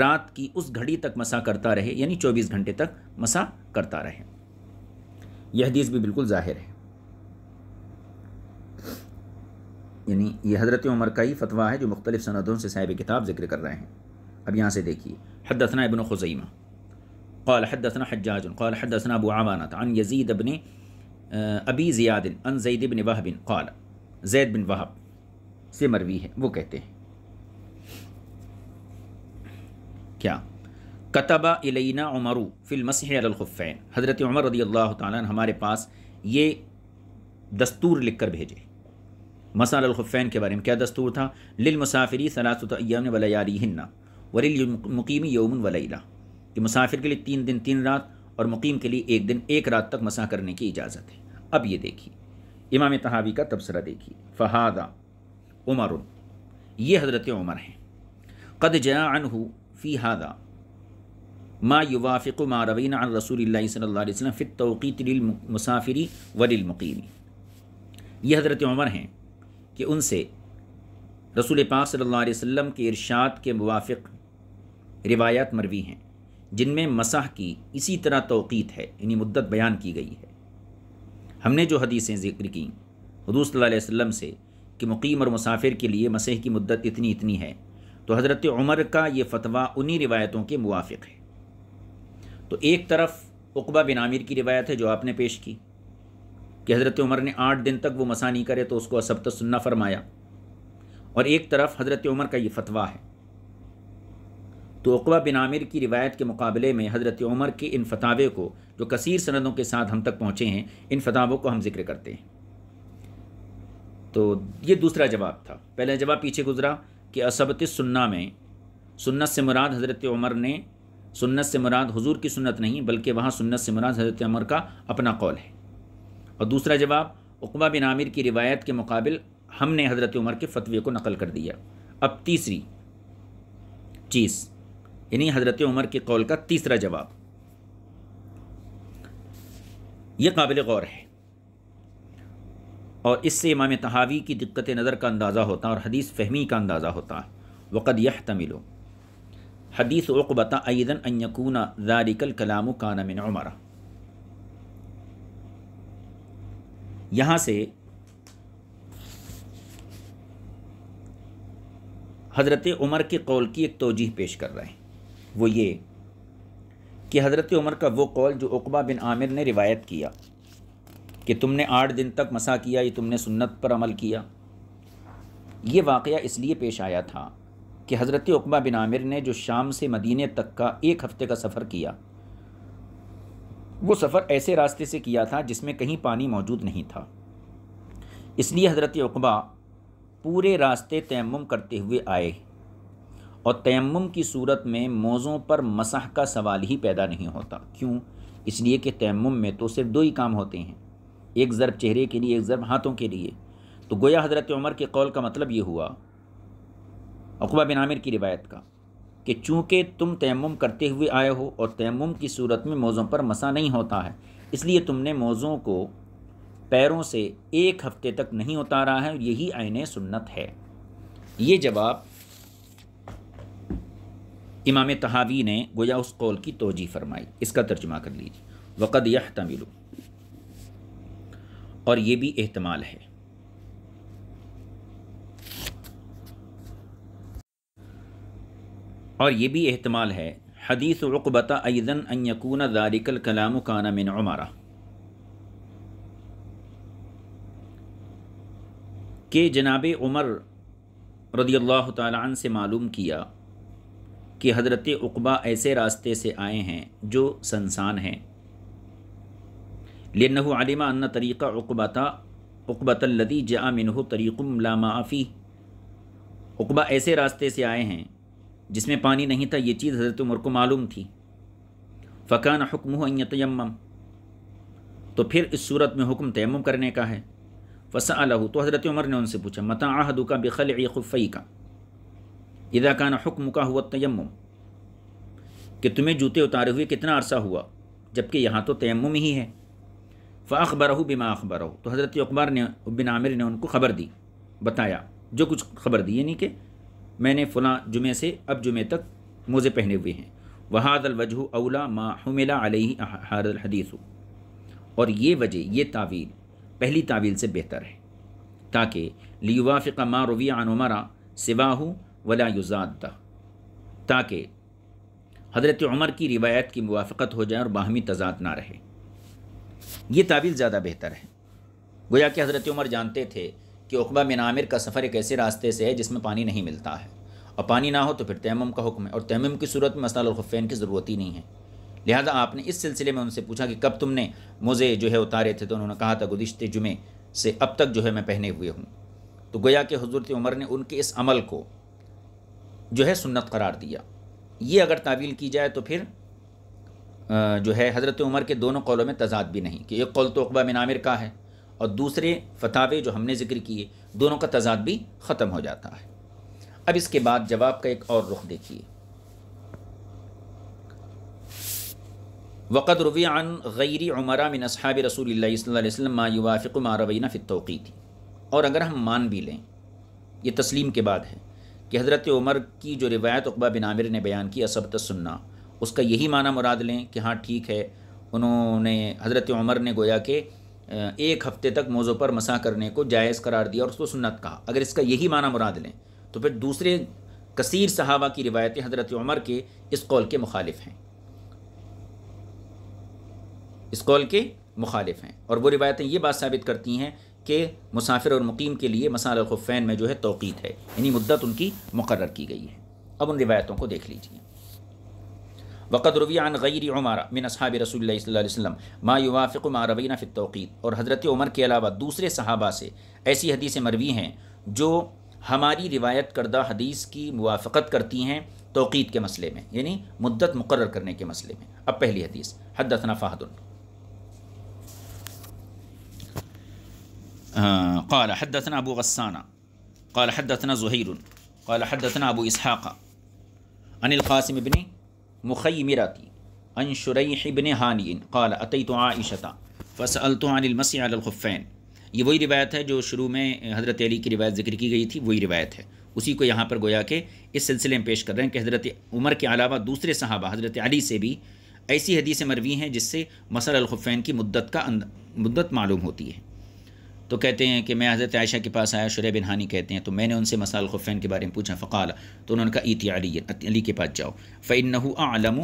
Speaker 1: रात की उस घड़ी तक मसा करता रहे यानी चौबीस घंटे तक मसा करता रहे यह हदीस भी बिल्कुल ज़ाहिर है यानी यह हज़रत उमर का ही फतवा है जो मुख्तलिफ़ सनतों से साहिब किताब जिक्र कर रहे हैं अब यहाँ से देखिए हदसना इबन खज़ीमा कौल हदसना हजाज कौल हदसना अबू आवाना अन यजीद अबन अबी ज़ियादिन अन जैद बिन वाह बिन कौल जैद बिन वाहब से मरवी है वो कहते हैं क्या कतबा इलैना उमरू फ़िलमसफ़ैन हज़रत उमर रदी अल्लाह तमारे पास ये दस्तूर लिख कर भेजे मसालफ़ैन के बारे में क्या दस्तूर था लिलमसाफरी सलासतम वलयारीन्ना मुकीम यौमन वलैला कि मुसाफिर के लिए तीन दिन तीन रात और मुकीम के लिए एक दिन एक रात तक मसा करने की इजाज़त है अब ये देखिए इमाम तहावी का तबसरा देखिए फ़हादा उमर ये हज़रत उमर हैं कद जया अनहू फ़ी हादा मा युवाफ़िक मा रवीन अल रसूल सल्ला फ़ित फ़ित मुसाफिरी वलिलमकीमी ये हज़रत उमर हैं कि उनसे रसूल पाक सल्ला वसम के इरशाद के मुवाफ़ रिवायात मरवी हैं जिनमें मसाह की इसी तरह तोक़ीत है यानी मुद्दत बयान की गई है हमने जो हदीसें जिक्र की हदूस वसम से कि मुकीम और मुसाफिर के लिए मसीह की मुद्दत इतनी इतनी है तो हज़रत उमर का ये फतवा उन्हीं रिवायतों के मुआफ़ है तो एक तरफ उकबा बिन आमिर की रिवायत है जो आपने पेश की कि हज़रत उमर ने आठ दिन तक वो मसा नहीं करे तो उसको असबत सुनना फरमाया और एक तरफ हज़रत उमर का ये फतवा है तो अकबा बिन आमिर की रिवायत के मुकाबले में हज़रत उमर के इन फतावे को जो कसीर सनदों के साथ हम तक पहुँचे हैं इन फतावों को हम जिक्र करते हैं तो ये दूसरा जवाब था पहला जवाब पीछे गुजरा कि असबत सुन्ना में सुन्नत से मुराद हज़रत उमर ने सुन्नत से मुराद हुजूर की सुन्नत नहीं बल्कि वहाँ सुन्नत से मुराद हज़रत अमर का अपना कौल है और दूसरा जवाब उकबा बिन आमिर की रिवायत के मुकाबल हमने हज़रत उमर के फतवे को नकल कर दिया अब तीसरी चीज़ यानी हज़रत उमर के कौल का तीसरा जवाब यह काबिल गौर है और इससे इमाम तहावी की दिक्कत नज़र का अंदाज़ा होता है और हदीस फहमी का अंदाज़ा होता वक़द यह तमिलो हदीस उकबता अदन अयकून दारिकल कलाम कान मिन उमर यहाँ से हज़रत उमर के कौल की एक तोजीह पेश कर रहे हैं वो ये कि हज़रत उमर का वो कौल जो उकबा बिन आमिर ने रिवायत किया कि तुमने आठ दिन तक मसा किया ये तुमने सुन्नत पर अमल किया ये वाक़ इसलिए पेश आया था कि हज़रत उकबा बिन आमिर ने जो शाम से मदीने तक का एक हफ़्ते का सफ़र किया वो सफ़र ऐसे रास्ते से किया था जिसमें कहीं पानी मौजूद नहीं था इसलिए हज़रत उकबा पूरे रास्ते तयम करते हुए आए और तयम की सूरत में मौज़ों पर मसह का सवाल ही पैदा नहीं होता क्यों इसलिए कि तयम में तो सिर्फ दो ही काम होते हैं एक ज़रब चेहरे के लिए एक ज़रब हाथों के लिए तो गोया हज़रत उमर के कौल का मतलब ये हुआ अकबा बिन आमिर की रिवायत का कि चूँकि तुम तयम करते हुए आए हो और तयम की सूरत में मौज़ों पर मसा नहीं होता है इसलिए तुमने मौज़ों को पैरों से एक हफ्ते तक नहीं उतारा है यही आयन सुन्नत है ये जवाब इमाम तहावी ने गोया उस कौल की तोजी फरमाई इसका तर्जमा कर लीजिए वक़द यह तमिलो और ये भी एहतमाल है और ये भी अहतमाल है हदीस रुकबता अयज़न अयकून दारिकल कलाम काना मिन उमारा के जनाब उमर रदी अल्लाह तन से मालूम किया कि हज़रत उकबा ऐसे रास्ते से आए हैं जो सनसान हैं लेनहु आलिमा अन्ना तरीक़ा उकबता उकबतल्लदी जा मिनहु तरीक़ुम लामाफ़ी उकबा ऐसे रास्ते से आए हैं जिसमें पानी नहीं था ये चीज़ हज़रत उमर को मालूम थी फ़कान हुक्म तयम तो फिर इस सूरत में हुक्म तयम करने का है फ़सा अलहू तो हज़रत उमर ने उनसे पूछा मता आहदू का बिखल खुफ़ई का इदा कान हुक्म का हुआ तयम कि तुम्हें जूते उतारे हुए कितना अरसा हुआ जबकि यहाँ तो तयम ही है फ़ाखबरहू बिमा हो तो हज़रत अकबर ने बिन आमिर ने उनको खबर दी बताया जो कुछ खबर दी यानी कि मैंने फ़लाँ जुमे से अब जुमे तक मोज़े पहने हुए हैं वहादल वजह अवला मा हमिला अलही हारल और ये वजह ये तावील पहली तावील से बेहतर है ताकि फ़िक मा रवी अनमरा सिवाहू वला युजाद ताकि हज़रत उमर की रिवायत की मुआफ़त हो जाए और बाहमी तजाद ना रहे ये तावील ज़्यादा बेहतर है गोया कि हज़रत उमर जानते थे कि उकबा बिन आमिर का सफ़र एक ऐसे रास्ते से है जिसमें पानी नहीं मिलता है और पानी ना हो तो फिर तैमम का हुक्म है और तैमम की सूरत में मसलाफ़ैन की ज़रूरत ही नहीं है लिहाजा आपने इस सिलसिले में उनसे पूछा कि कब तुमने मोज़े जो है उतारे थे तो उन्होंने कहा था गुजशत जुमे से अब तक जो है मैं पहने हुए हूँ तो गोया कि हजरत उमर ने उनके इस अमल को जो है सुन्नत करार दिया ये अगर तावील की जाए तो फिर जो है हज़रत उमर के दोनों कौलों में तजाद भी नहीं कि एक कौल तो अकबा मिन आमिर का है और दूसरे फतावे जो हमने जिक्र किए दोनों का तजाद भी ख़त्म हो जाता है अब इसके बाद जवाब का एक और रुख देखिए वक़द रवी अन गैरी उमरा मिन असहाब रसूल मा युवाफ़िक मा थी और अगर हम मान भी लें ये तस्लीम के बाद है कि हज़रत उमर की जो रिवायत उकबा बिन आमिर ने बयान की असबत सुन्ना उसका यही माना मुराद लें कि हाँ ठीक है उन्होंने हज़रत उमर ने गोया के एक हफ्ते तक मौज़ों पर मसा करने को जायज़ करार दिया और उसको सुन्नत कहा अगर इसका यही माना मुराद लें तो फिर दूसरे कसीर सहाबा की रिवायतें हज़रत उमर के इस कौल के मुखालिफ हैं इस कौल के मुखालिफ हैं और वो रिवायतें ये बात साबित करती हैं कि मुसाफिर और मुकीम के लिए मसाल खुफ़ैन में जो है तोक़ीद है यानी मुद्दत उनकी मुकर की गई है अब उन रिवायतों को देख लीजिए वक़द रवियान गैर उमारा मिन असहाब रसूल वसम मा युवाफ़ मा रवीना फ़ितौक़ीत और हज़रत उमर के अलावा दूसरे सहाबा से ऐसी हदीसें मरवी हैं जो हमारी रिवायत करदा हदीस की मुआफ़त करती हैं तोक़ीत के मसले में यानी मुद्दत मुकर करने के मसले में अब पहली हदीस हदतना फ़ाहदुल قال حدثنا أبو غسانة قال حدثنا زهير قال حدثنا أبو إسحاق عن القاسم بن मुखैमरती अन शुरैबिन हानिन कल अतई तो आयशता फ़सल तो आनमसी ये वही रिवायत है जो शुरू में हज़रत अली की रिवायत जिक्र की गई थी वही रिवायत है उसी को यहाँ पर गोया के इस सिलसिले में पेश कर रहे हैं कि हज़रत उमर के अलावा दूसरे सहाबा हज़रत अली से भी ऐसी हदीसें मरवी हैं जिससे मसल अलखुफ़ैन की मदत का मदत मालूम होती है तो कहते हैं कि मैं हज़रत आयशा के पास आया शुरे बिन हानी कहते हैं तो मैंने उनसे मसाल खुफैन के बारे में पूछा फ़काल तो उन्होंने कहा इति अली अली के पास जाओ फ़ैन आलम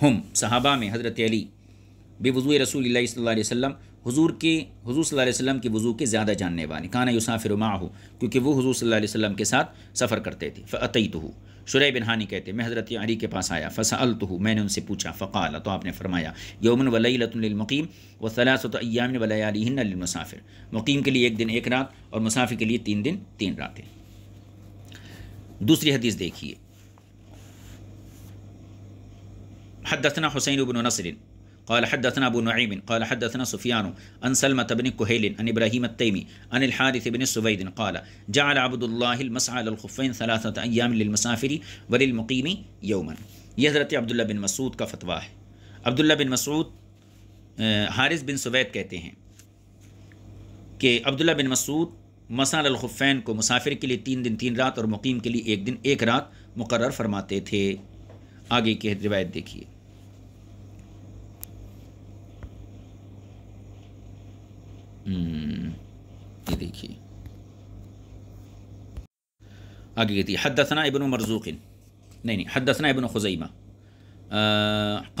Speaker 1: हम सहाबा में हज़रत अली बेवज़ू रसूल सल्ला हजूर के हजू सल्ला वसम के वज़ू के ज़्यादा जानने वाले काना युसाफिर माँ हो क्योंकि वो हजू सल वसम के साथ सफ़र करते थे फ़तई तो सुरै बिन हानी कहते मैं हज़रत अली के पास आया फ़सल तो मैंने उनसे पूछा फ़क़ाल तो आपने फरमाया यौमन वलतमकीम व सलासत अयामिन मुकीम के लिए एक दिन एक रात और मुसाफिर के लिए तीन दिन तीन रातें दूसरी हदीस देखिए हदसना हुसैन बिन नसरिन قال حدثنا أبو نعيم قال حدثنا سفيان عن سلمة بن كهيل عن إبراهيم التيمي عن الحارث بن السويد قال جعل عبد الله المسعى على الخفين ثلاثة أيام للمسافر وللمقيم يوما یہ حضرت عبداللہ بن مسعود کا عبد ہے عبداللہ بن مسعود حارث بن سوید کہتے ہیں کہ عبداللہ بن مسعود مسال الخفین کو مسافر کے لئے تین دن تین رات اور مقیم کے لئے ایک دن ایک رات مقرر فرماتے تھے آگے کی روایت دیکھئے हम्म, ये देखिए आगे कहती है हदसना इबन मरजूक नहीं नहीं हदसना इबन खुजैमा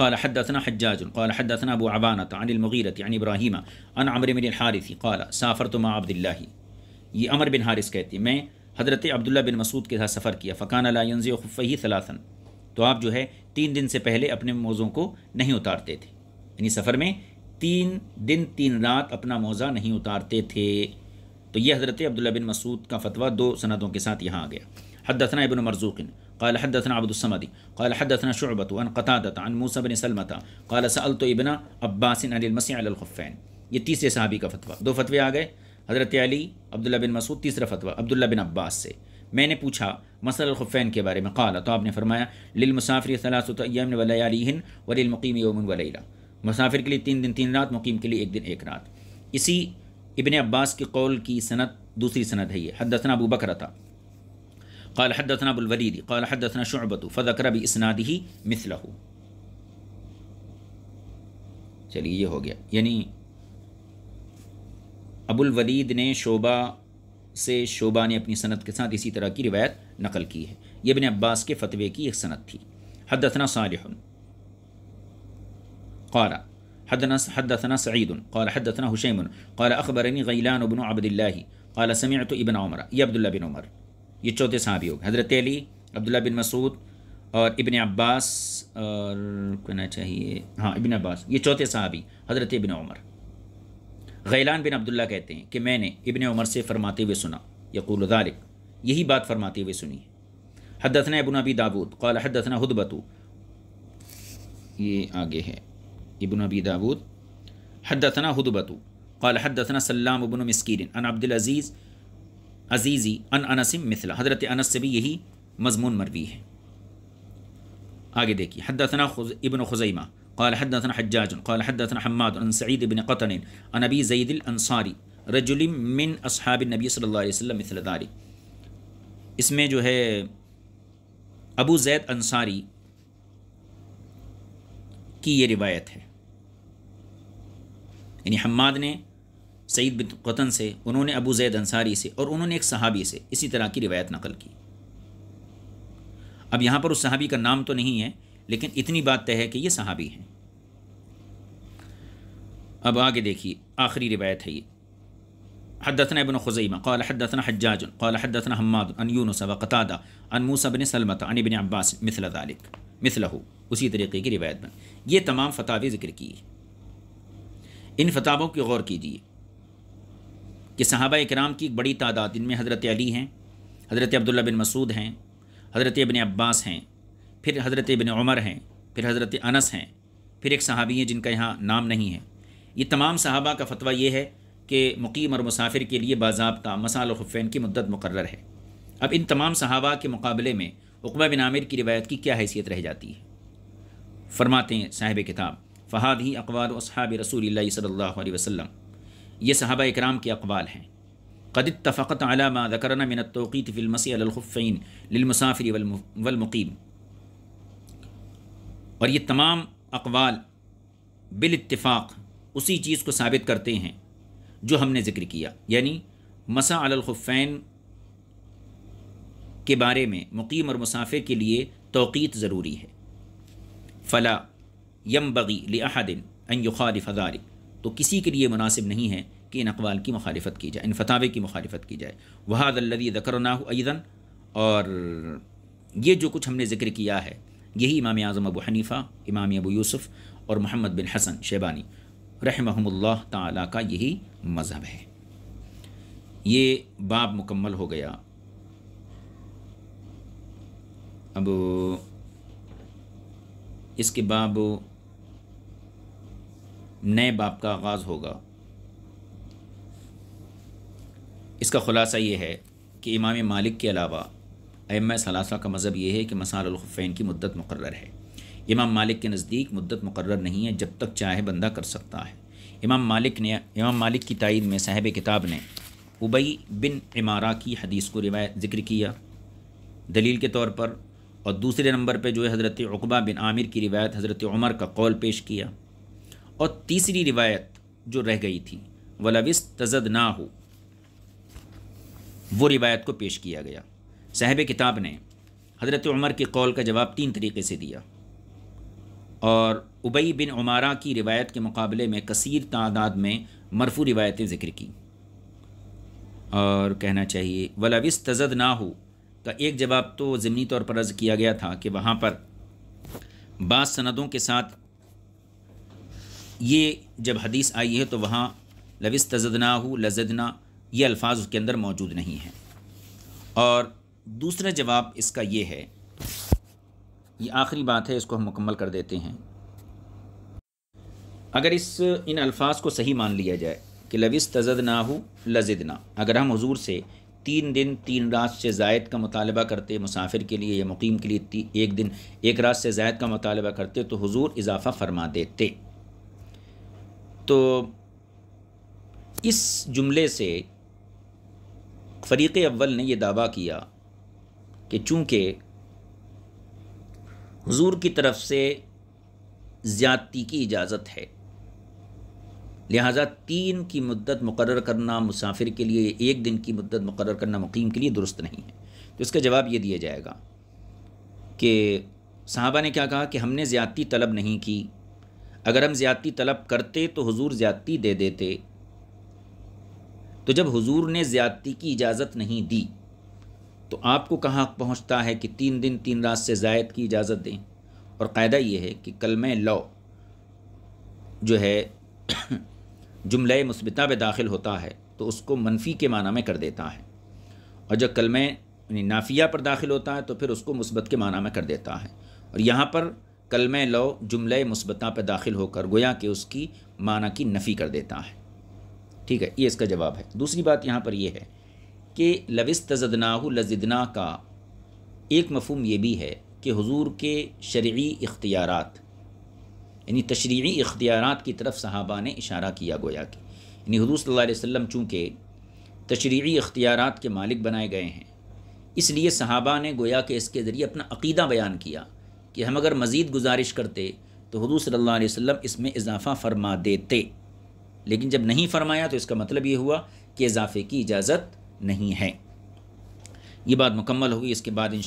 Speaker 1: قال حدثنا حجاج قال حدثنا أبو عبانة عن المغيرة عن إبراهيم عن عمرو بن الحارث قال سافرت مع عبد الله ي अमर بن حارث कहते मैं हज़रत अब्दुल्ला बिन मसूद के साथ सफ़र किया فكان لا ينزع خفيه सलासन तो आप जो है 3 दिन से पहले अपने मौज़ों को नहीं उतारते थे यानी सफ़र में तीन दिन तीन रात अपना मौज़ा नहीं उतारते थे तो यह हज़रत अब्दुल्ला बिन मसूद का फतवा दो सनदों के साथ यहाँ आ गया हदसना इबन मरजूकिन قال حدثنا عبد الصمد قال حدثنا شعبة عن قتادة عن موسى بن سلمة قال سألت ابن عباس عن المسيح على الخفين ये तीसरे सहाबी का फतवा दो फतवे आ गए हज़रत अली अब्दुल्ला बिन मसूद तीसरा फतवा अब्दुल्ला बिन अब्बास से मैंने पूछा मसल खुफ़ैन के बारे में कहा तो आपने फरमाया लिल मुसाफरी सलासतम वलयालीन वलिलमकीम यमन वलीला मुसाफिर के लिए तीन दिन तीन रात मुकीम के लिए एक दिन एक रात इसी इबन अब्बास के कौल की सनत दूसरी सनत है ये हदसना अबू बकर था कल हदसना अबुलवलीद कल हदसना शुबत फ़कर अब इसनाद ही मिसल हो चलिए ये हो गया यानी अबुलवलीद ने शोबा से शोबा ने अपनी सनत के साथ इसी तरह की रिवायत नकल की है ये अपने अब्बास के फतवे की एक सनत थी हदसना सालहन قال حدثنا حدثنا سعيد قال حدثنا هشيم قال अखबरनी गैलान बन अब्दुल्ला قال समियत इबन उमर ये अब्दुल्ला बिन उमर ये चौथे सहाबी हो हज़रत अली अब्दुल्ला बिन मसूद और इबन अब्बास और कहना चाहिए हाँ इबन अब्बास ये चौथे सहाबी हज़रत इबन उमर गैलान बिन अब्दुल्ला कहते हैं कि मैंने इबन उमर से फरमाते हुए सुना यकूल दालिक यही बात फरमाते हुए सुनी हदतना अबन अबी दाबूद कौल हदतना हदबतू ये आगे है इबन अबी दाऊद हदतना हदबतु काल हदतना सल्लाम इबन मस्किन अन अब्दुलज़ीज़ अजीज़ी अन अनसम मिसला हज़रत अनस से भी यही मजमून मरवी है आगे देखिए हदतना इबन खुजैमा قال حدثنا حجاج قال حدثنا حماد عن سعيد بن قطن عن أبي زيد الأنصاري रजुल मिन असहाब नबी सल्लल्लाहु अलैहि वसल्लम मिसल इसमें जो है अबू जैद अंसारी की ये रिवायत है यानी हम्माद ने सईद बिन कतन से उन्होंने अबू जैद अंसारी से और उन्होंने एक सहाबी से इसी तरह की रिवायत नकल की अब यहाँ पर उस सहाबी का नाम तो नहीं है लेकिन इतनी बात तय है कि ये सहाबी हैं अब आगे देखिए आखिरी रिवायत है ये حدثنا ابن خزيمة قال حدثنا حجاج قال حدثنا حماد عن يونس وقتادة عن موسى بن سلمة عن ابن عباس مثل ذلك مثله उसी तरीके की रिवायत में ये तमाम फतावे ज़िक्र की इन फतावों की गौर कीजिए कि सहाबा कराम की एक बड़ी तादाद इनमें हज़रत अली हैं हज़रत अब्दुल्ला बिन मसूद हैं हज़रत इबन अब्बास हैं फिर हज़रत बिन उमर हैं फिर हज़रत अनस हैं फिर एक सहाबी हैं जिनका यहाँ नाम नहीं है ये तमाम सहाबा का फतवा ये है कि मुकीम और मुसाफिर के लिए बाबा मसाल खफ़ैन की मदत मुकर है अब इन तमाम सहाबा के मुकाबले में उकबा बिन आमिर की रिवायत की क्या हैसियत रह जाती है फरमाते हैं साहिब किताब फ़हाद ही अकवाल अब रसूल सल्ला वसम ये सहाबा इक्राम के अकवाल हैं कदित अला अलामा दकरना मिनत तोक़ीत फिलमसीफ़ैन लिलमसाफरी वलमुकीम और ये तमाम अकवाल बिलतफ़ाक़ उसी चीज़ को साबित करते हैं जो हमने ज़िक्र किया यानी मसा अलखुफ़ैन के बारे में मुकीम और मुसाफिर के लिए तोक़ीत ज़रूरी है फ़ला यम बगी लिहादिन अन युखालिफ ज़ालिक तो किसी के लिए मुनासिब नहीं है कि इन अकबाल की मुखालफत की जाए इन फतावे की मुखालफत की जाए वहादी वहादल्लदी ज़करनादन और ये जो कुछ हमने ज़िक्र किया है यही इमाम अजम अबू हनीफ़ा इमाम अबू यूसुफ़ और मोहम्मद बिन हसन शेबानी रहमहुल्ला ताला का यही मज़हब है ये बाब मुकम्मल हो गया अब इसके बाब नए बाप का आगाज़ होगा इसका ख़ुलासा ये है कि इमाम मालिक के अलावा अम सलासा का मज़हब यह है कि मसालफ़ैन की मदत मुकर है इमाम मालिक के नज़दीक मदत मुकर नहीं है जब तक चाहे बंदा कर सकता है इमाम मालिक ने इमाम मालिक की तइद में साहब किताब ने उबई बिन इमारा की हदीस को रिवायत ज़िक्र किया दलील के तौर पर और दूसरे नंबर पर जो है हज़रत उकबा बिन आमिर की रिवायत हज़रतमर का कौल पेश किया और तीसरी रिवायत जो रह गई थी वलविस तजद ना हो वो रिवायत को पेश किया गया साहब किताब ने हज़रत उमर के कौल का जवाब तीन तरीके से दिया और उबई बिन उमारा की रिवायत के मुकाबले में कसर तादाद में मरफू रिवायतें ज़िक्र की और कहना चाहिए वलविस तजद ना हो का एक जवाब तो ज़मनी तौर पर अर्ज़ किया गया था कि वहाँ पर बाद सनदों के साथ ये जब हदीस आई है तो वहाँ लविस तजदना हो लजदना ये अल्फाज उसके अंदर मौजूद नहीं हैं और दूसरा जवाब इसका ये है ये आखिरी बात है इसको हम मुकम्मल कर देते हैं अगर इस इन अल्फाज को सही मान लिया जाए कि लविस तजद ना हो लजिद ना अगर हम हजूर से तीन दिन तीन रात से जायद का मुतालबा करते मुसाफिर के लिए या मुकीम के लिए एक दिन एक रात से जायद का मुतालबा करते तो हजूर इजाफ़ा फरमा देते तो इस जुमले से फरीक़ अव्वल ने यह दावा किया कि चूँकि हुजूर की तरफ से ज़्यादती की इजाज़त है लिहाजा तीन की मदत मुकर करना मुसाफिर के लिए एक दिन की मदत मुकर करना मुकीम के लिए दुरुस्त नहीं है तो इसका जवाब ये दिया जाएगा कि साहबा ने क्या कहा कि हमने ज़्यादती तलब नहीं की अगर हम ज़्यादती तलब करते तो हुजूर ज़्यादती दे देते तो जब हुजूर ने ज़्यादती की इजाज़त नहीं दी तो आपको कहाँ पहुँचता है कि तीन दिन तीन रात से जायद की इजाज़त दें और कायदा ये है कि कलम लौ जो है जुमले मुस्बिता में दाखिल होता है तो उसको मनफी के माना में कर देता है और जब कलम नाफिया पर दाखिल होता है तो फिर उसको मुस्बत के माना में कर देता है और यहाँ पर कलम लो जुमल मुस्बता पर दाखिल होकर गोया कि उसकी माना की नफ़ी कर देता है ठीक है ये इसका जवाब है दूसरी बात यहाँ पर यह है कि लविस तजदनाहु लजिदना का एक मफहम यह भी है कि हजूर के शर्य इख्तियार यानी तशरी इख्तियार की तरफ सहाबा ने इशारा किया गोया कि यानी हजूर सल्ला वसम चूँकि तशरी इख्तियार के मालिक बनाए गए हैं इसलिए सहाबा ने गोया के इसके ज़रिए अपना अकीदा बयान किया कि हम अगर मज़ीद गुजारिश करते तो हजू सल्ला वसम इसमें इजाफ़ा फरमा देते लेकिन जब नहीं फरमाया तो इसका मतलब ये हुआ कि इजाफ़े की इजाज़त नहीं है ये बात मुकम्मल होगी इसके बाद इन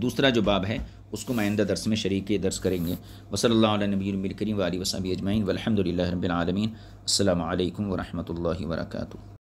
Speaker 1: दूसरा जो बाब है उसको मैं आइंदा दरस में शरीक दर्ज़ करेंगे वसल्ला नबी वाली वसाबी अजमैन वलहमदिल्ला रबालमीन अल्लाम वरहमल वर्का